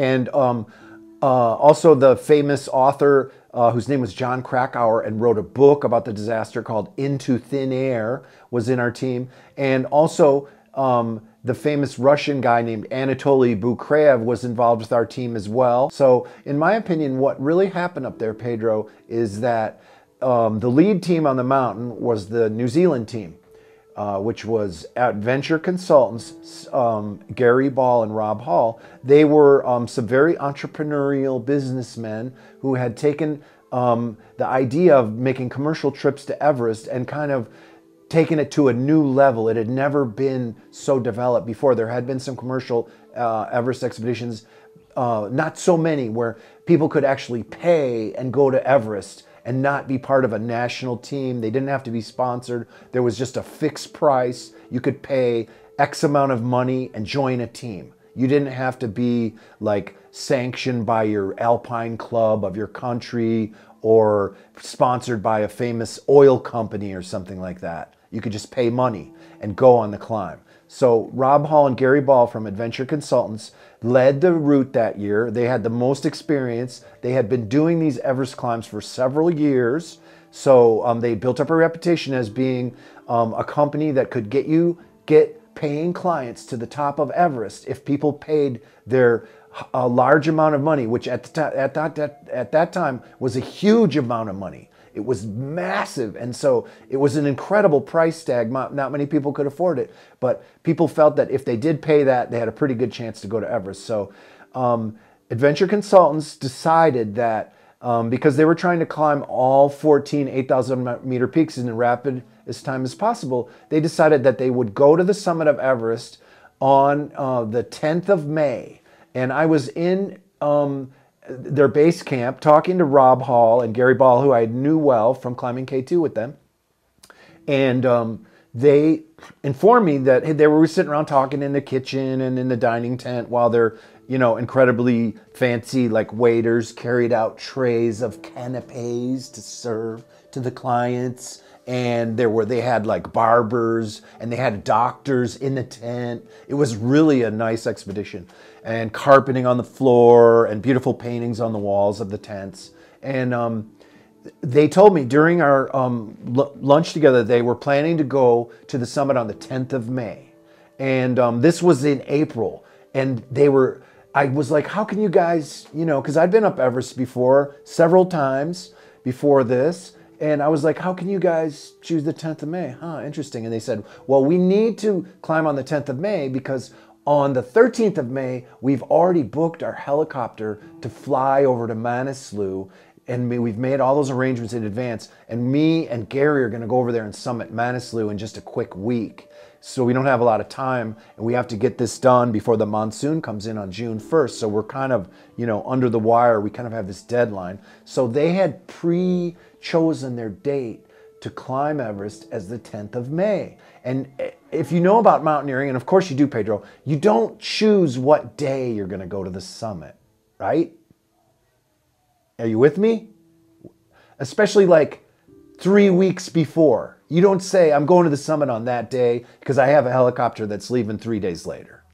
and um, uh, also the famous author uh, whose name was John Krakauer and wrote a book about the disaster called Into Thin Air was in our team. And also um, the famous Russian guy named Anatoly Bukreev was involved with our team as well. So in my opinion, what really happened up there, Pedro, is that um, the lead team on the mountain was the New Zealand team. Uh, which was Adventure Consultants, um, Gary Ball and Rob Hall. They were um, some very entrepreneurial businessmen who had taken um, the idea of making commercial trips to Everest and kind of taken it to a new level. It had never been so developed before. There had been some commercial uh, Everest expeditions, uh, not so many, where people could actually pay and go to Everest and not be part of a national team. They didn't have to be sponsored. There was just a fixed price. You could pay X amount of money and join a team. You didn't have to be like sanctioned by your alpine club of your country or sponsored by a famous oil company or something like that. You could just pay money and go on the climb. So Rob Hall and Gary Ball from Adventure Consultants led the route that year. They had the most experience. They had been doing these Everest climbs for several years. So um, they built up a reputation as being um, a company that could get you, get paying clients to the top of Everest if people paid their a uh, large amount of money, which at, the at, that, at that time was a huge amount of money. It was massive. And so it was an incredible price tag. Not many people could afford it, but people felt that if they did pay that, they had a pretty good chance to go to Everest. So um, Adventure Consultants decided that um, because they were trying to climb all 14 8,000 meter peaks in the rapid as time as possible, they decided that they would go to the summit of Everest on uh, the 10th of May. And I was in um, their base camp, talking to Rob Hall and Gary Ball, who I knew well from climbing K2 with them. And um, they informed me that hey, they were sitting around talking in the kitchen and in the dining tent while they're, you know, incredibly fancy, like waiters carried out trays of canapes to serve to the clients. And there were they had like barbers and they had doctors in the tent. It was really a nice expedition and carpeting on the floor and beautiful paintings on the walls of the tents. And um, they told me during our um, lunch together, they were planning to go to the summit on the 10th of May. And um, this was in April. And they were, I was like, how can you guys, you know, because I'd been up Everest before several times before this. And I was like, how can you guys choose the 10th of May? Huh, interesting. And they said, well, we need to climb on the 10th of May because on the 13th of May, we've already booked our helicopter to fly over to Manaslu and we've made all those arrangements in advance. And me and Gary are going to go over there and summit Manaslu in just a quick week. So we don't have a lot of time, and we have to get this done before the monsoon comes in on June 1st. So we're kind of, you know, under the wire. We kind of have this deadline. So they had pre-chosen their date to climb Everest as the 10th of May. And eh, if you know about mountaineering, and of course you do, Pedro, you don't choose what day you're going to go to the summit, right? Are you with me? Especially like three weeks before. You don't say, I'm going to the summit on that day because I have a helicopter that's leaving three days later.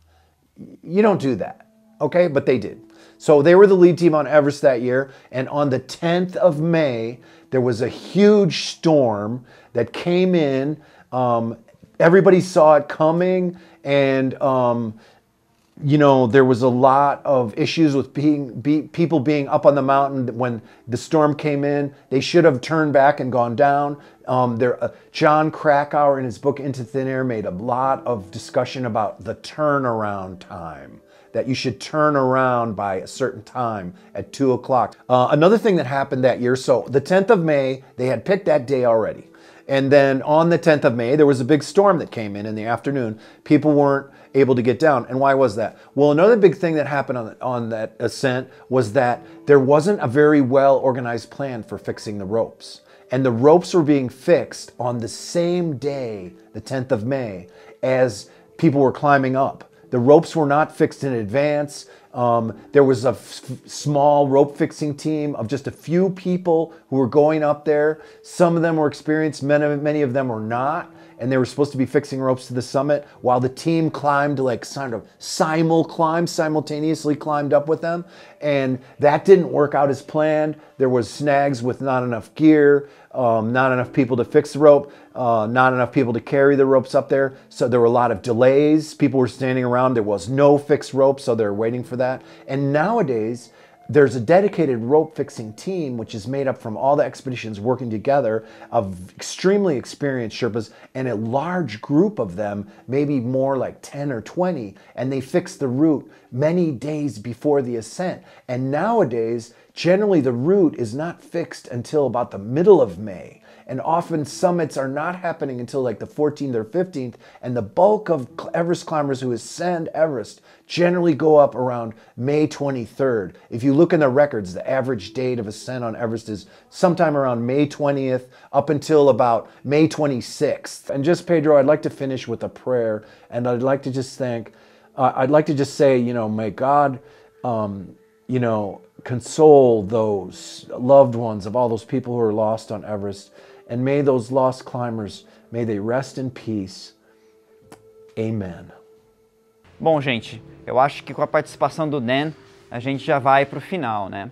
You don't do that, okay? But they did. So they were the lead team on Everest that year. And on the 10th of May, there was a huge storm that came in um, everybody saw it coming and um, you know there was a lot of issues with being be, people being up on the mountain when the storm came in they should have turned back and gone down um, there uh, john krakauer in his book into thin air made a lot of discussion about the turnaround time that you should turn around by a certain time at two o'clock uh, another thing that happened that year so the 10th of may they had picked that day already and then on the 10th of May, there was a big storm that came in in the afternoon. People weren't able to get down. And why was that? Well, another big thing that happened on, on that ascent was that there wasn't a very well organized plan for fixing the ropes. And the ropes were being fixed on the same day, the 10th of May, as people were climbing up. The ropes were not fixed in advance. Um, there was a small rope fixing team of just a few people who were going up there. Some of them were experienced, many of them were not and they were supposed to be fixing ropes to the summit while the team climbed like sort of simul climb simultaneously climbed up with them and that didn't work out as planned there was snags with not enough gear um, not enough people to fix the rope uh, not enough people to carry the ropes up there so there were a lot of delays people were standing around there was no fixed rope so they're waiting for that and nowadays there's a dedicated rope fixing team, which is made up from all the expeditions working together of extremely experienced Sherpas and a large group of them, maybe more like 10 or 20, and they fix the route many days before the ascent. And nowadays, generally the route is not fixed until about the middle of May. And often summits are not happening until like the 14th or 15th. And the bulk of Everest climbers who ascend Everest generally go up around May 23rd. If you look in the records, the average date of ascent on Everest is sometime around May 20th up until about May 26th. And just Pedro, I'd like to finish with a prayer. And I'd like to just thank, uh, I'd like to just say, you know, may God. Um, you know, console those loved ones of all those people who are lost on Everest. And may those lost climbers, may they rest in peace. Amen. Bom, gente, eu acho que com a participação do Dan, a gente já vai para o final, né?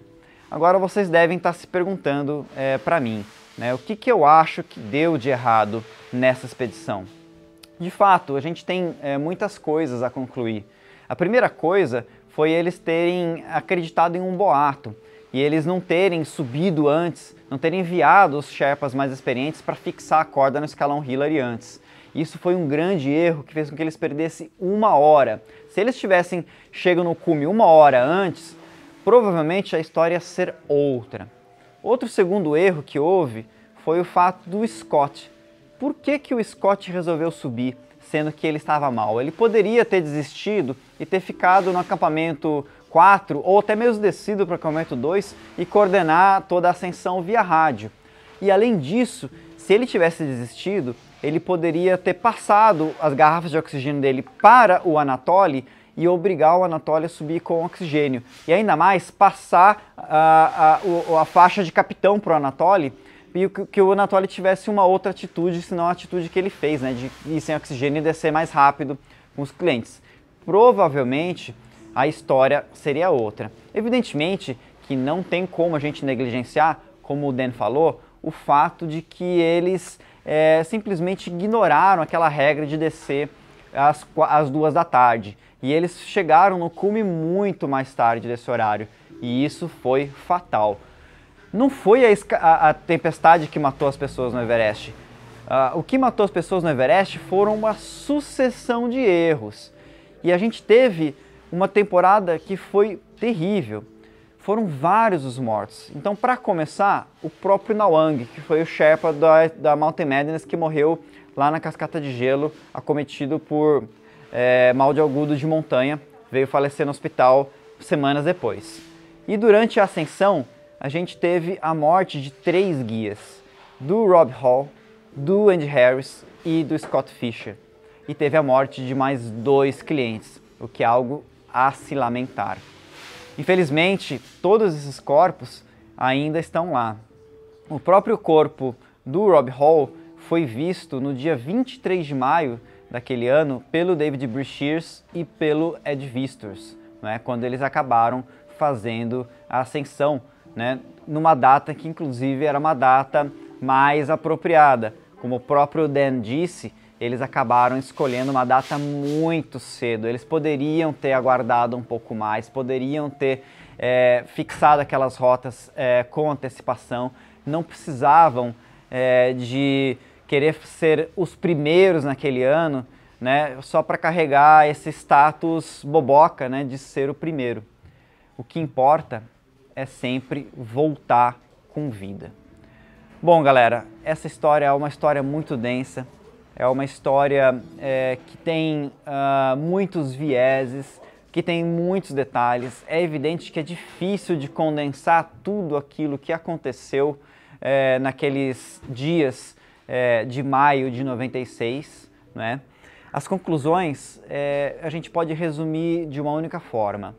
Agora vocês devem estar tá se perguntando é, para mim, né? O que, que eu acho que deu de errado nessa expedição? De fato, a gente tem é, muitas coisas a concluir. A primeira coisa foi eles terem acreditado em um boato e eles não terem subido antes não ter enviado os Sherpas mais experientes para fixar a corda no escalão Hillary antes. Isso foi um grande erro que fez com que eles perdessem uma hora. Se eles tivessem chegado no cume uma hora antes, provavelmente a história ia ser outra. Outro segundo erro que houve foi o fato do Scott. Por que, que o Scott resolveu subir? sendo que ele estava mal. Ele poderia ter desistido e ter ficado no acampamento 4 ou até mesmo descido para o acampamento 2 e coordenar toda a ascensão via rádio. E além disso, se ele tivesse desistido, ele poderia ter passado as garrafas de oxigênio dele para o Anatoly e obrigar o Anatoly a subir com oxigênio. E ainda mais, passar a, ah, a, ah, a faixa de capitão para o Anatoly e que o Anatoly tivesse uma outra atitude, senão a atitude que ele fez, né, de ir sem oxigênio e descer mais rápido com os clientes. Provavelmente a história seria outra. Evidentemente que não tem como a gente negligenciar, como o Dan falou, o fato de que eles é, simplesmente ignoraram aquela regra de descer às, às duas da tarde. E eles chegaram no cume muito mais tarde desse horário. E isso foi fatal não foi a, a, a tempestade que matou as pessoas no Everest. Uh, o que matou as pessoas no Everest foram uma sucessão de erros. E a gente teve uma temporada que foi terrível. Foram vários os mortos. Então, para começar, o próprio Nawang, que foi o Sherpa da, da Mountain Madness, que morreu lá na cascata de gelo, acometido por é, mal de agudo de montanha, veio falecer no hospital semanas depois. E durante a ascensão, a gente teve a morte de três guias, do Rob Hall, do Andy Harris e do Scott Fisher. E teve a morte de mais dois clientes, o que é algo a se lamentar. Infelizmente, todos esses corpos ainda estão lá. O próprio corpo do Rob Hall foi visto no dia 23 de maio daquele ano pelo David Brashears e pelo Ed Vistors, né, quando eles acabaram fazendo a ascensão né, numa data que inclusive era uma data mais apropriada. Como o próprio Dan disse, eles acabaram escolhendo uma data muito cedo. Eles poderiam ter aguardado um pouco mais, poderiam ter é, fixado aquelas rotas é, com antecipação, não precisavam é, de querer ser os primeiros naquele ano, né, só para carregar esse status boboca né, de ser o primeiro. O que importa é sempre voltar com vida. Bom, galera, essa história é uma história muito densa, é uma história é, que tem uh, muitos vieses, que tem muitos detalhes. É evidente que é difícil de condensar tudo aquilo que aconteceu é, naqueles dias é, de maio de 96, né? As conclusões é, a gente pode resumir de uma única forma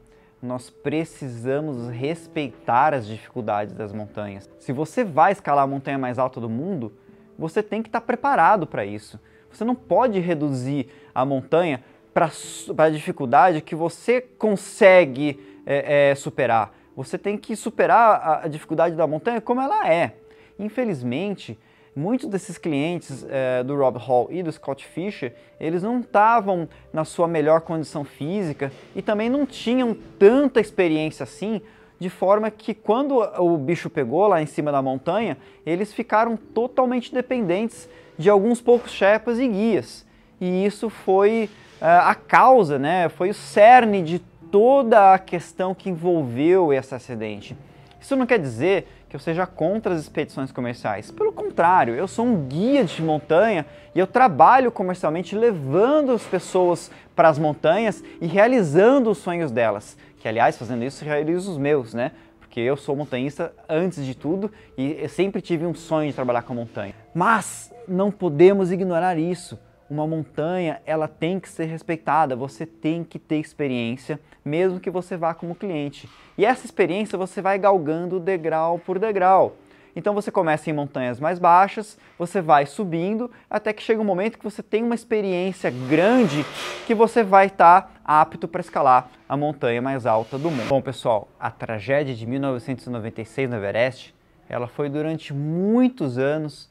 nós precisamos respeitar as dificuldades das montanhas. Se você vai escalar a montanha mais alta do mundo, você tem que estar preparado para isso. Você não pode reduzir a montanha para a dificuldade que você consegue é, é, superar. Você tem que superar a, a dificuldade da montanha como ela é. Infelizmente, muitos desses clientes é, do Rob Hall e do Scott Fisher, eles não estavam na sua melhor condição física e também não tinham tanta experiência assim, de forma que quando o bicho pegou lá em cima da montanha, eles ficaram totalmente dependentes de alguns poucos chefes e guias. E isso foi uh, a causa, né? foi o cerne de toda a questão que envolveu esse acidente. Isso não quer dizer que eu seja contra as expedições comerciais. Pelo contrário, eu sou um guia de montanha e eu trabalho comercialmente levando as pessoas para as montanhas e realizando os sonhos delas. Que, aliás, fazendo isso, realizo os meus, né? Porque eu sou montanhista antes de tudo e sempre tive um sonho de trabalhar com a montanha. Mas não podemos ignorar isso uma montanha, ela tem que ser respeitada, você tem que ter experiência, mesmo que você vá como cliente. E essa experiência você vai galgando degrau por degrau. Então você começa em montanhas mais baixas, você vai subindo, até que chega um momento que você tem uma experiência grande que você vai estar tá apto para escalar a montanha mais alta do mundo. Bom, pessoal, a tragédia de 1996 no Everest, ela foi durante muitos anos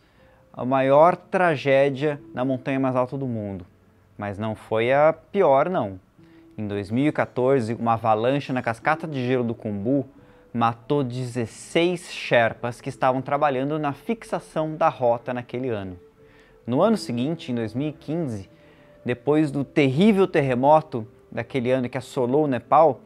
a maior tragédia na montanha mais alta do mundo, mas não foi a pior não. Em 2014, uma avalanche na cascata de gelo do Kumbu matou 16 Sherpas que estavam trabalhando na fixação da rota naquele ano. No ano seguinte, em 2015, depois do terrível terremoto daquele ano que assolou o Nepal,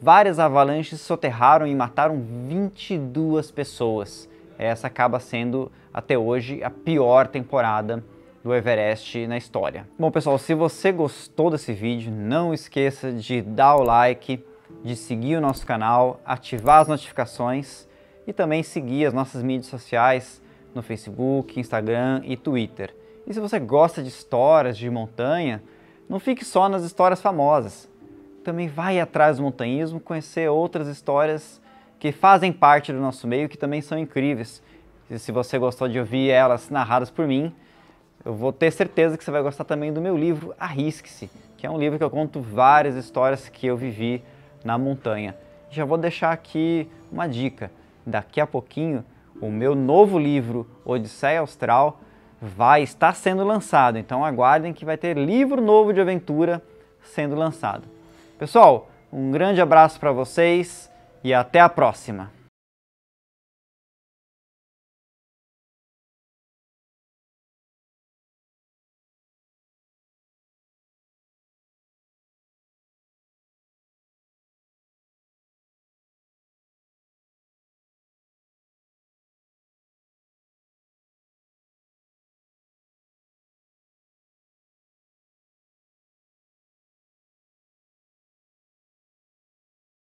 várias avalanches soterraram e mataram 22 pessoas. Essa acaba sendo até hoje a pior temporada do Everest na história. Bom pessoal, se você gostou desse vídeo, não esqueça de dar o like, de seguir o nosso canal, ativar as notificações e também seguir as nossas mídias sociais no Facebook, Instagram e Twitter. E se você gosta de histórias de montanha, não fique só nas histórias famosas. Também vai atrás do montanhismo, conhecer outras histórias que fazem parte do nosso meio que também são incríveis e se você gostou de ouvir elas narradas por mim, eu vou ter certeza que você vai gostar também do meu livro Arrisque-se, que é um livro que eu conto várias histórias que eu vivi na montanha. Já vou deixar aqui uma dica. Daqui a pouquinho, o meu novo livro Odisseia Austral vai estar sendo lançado. Então aguardem que vai ter livro novo de aventura sendo lançado. Pessoal, um grande abraço para vocês e até a próxima.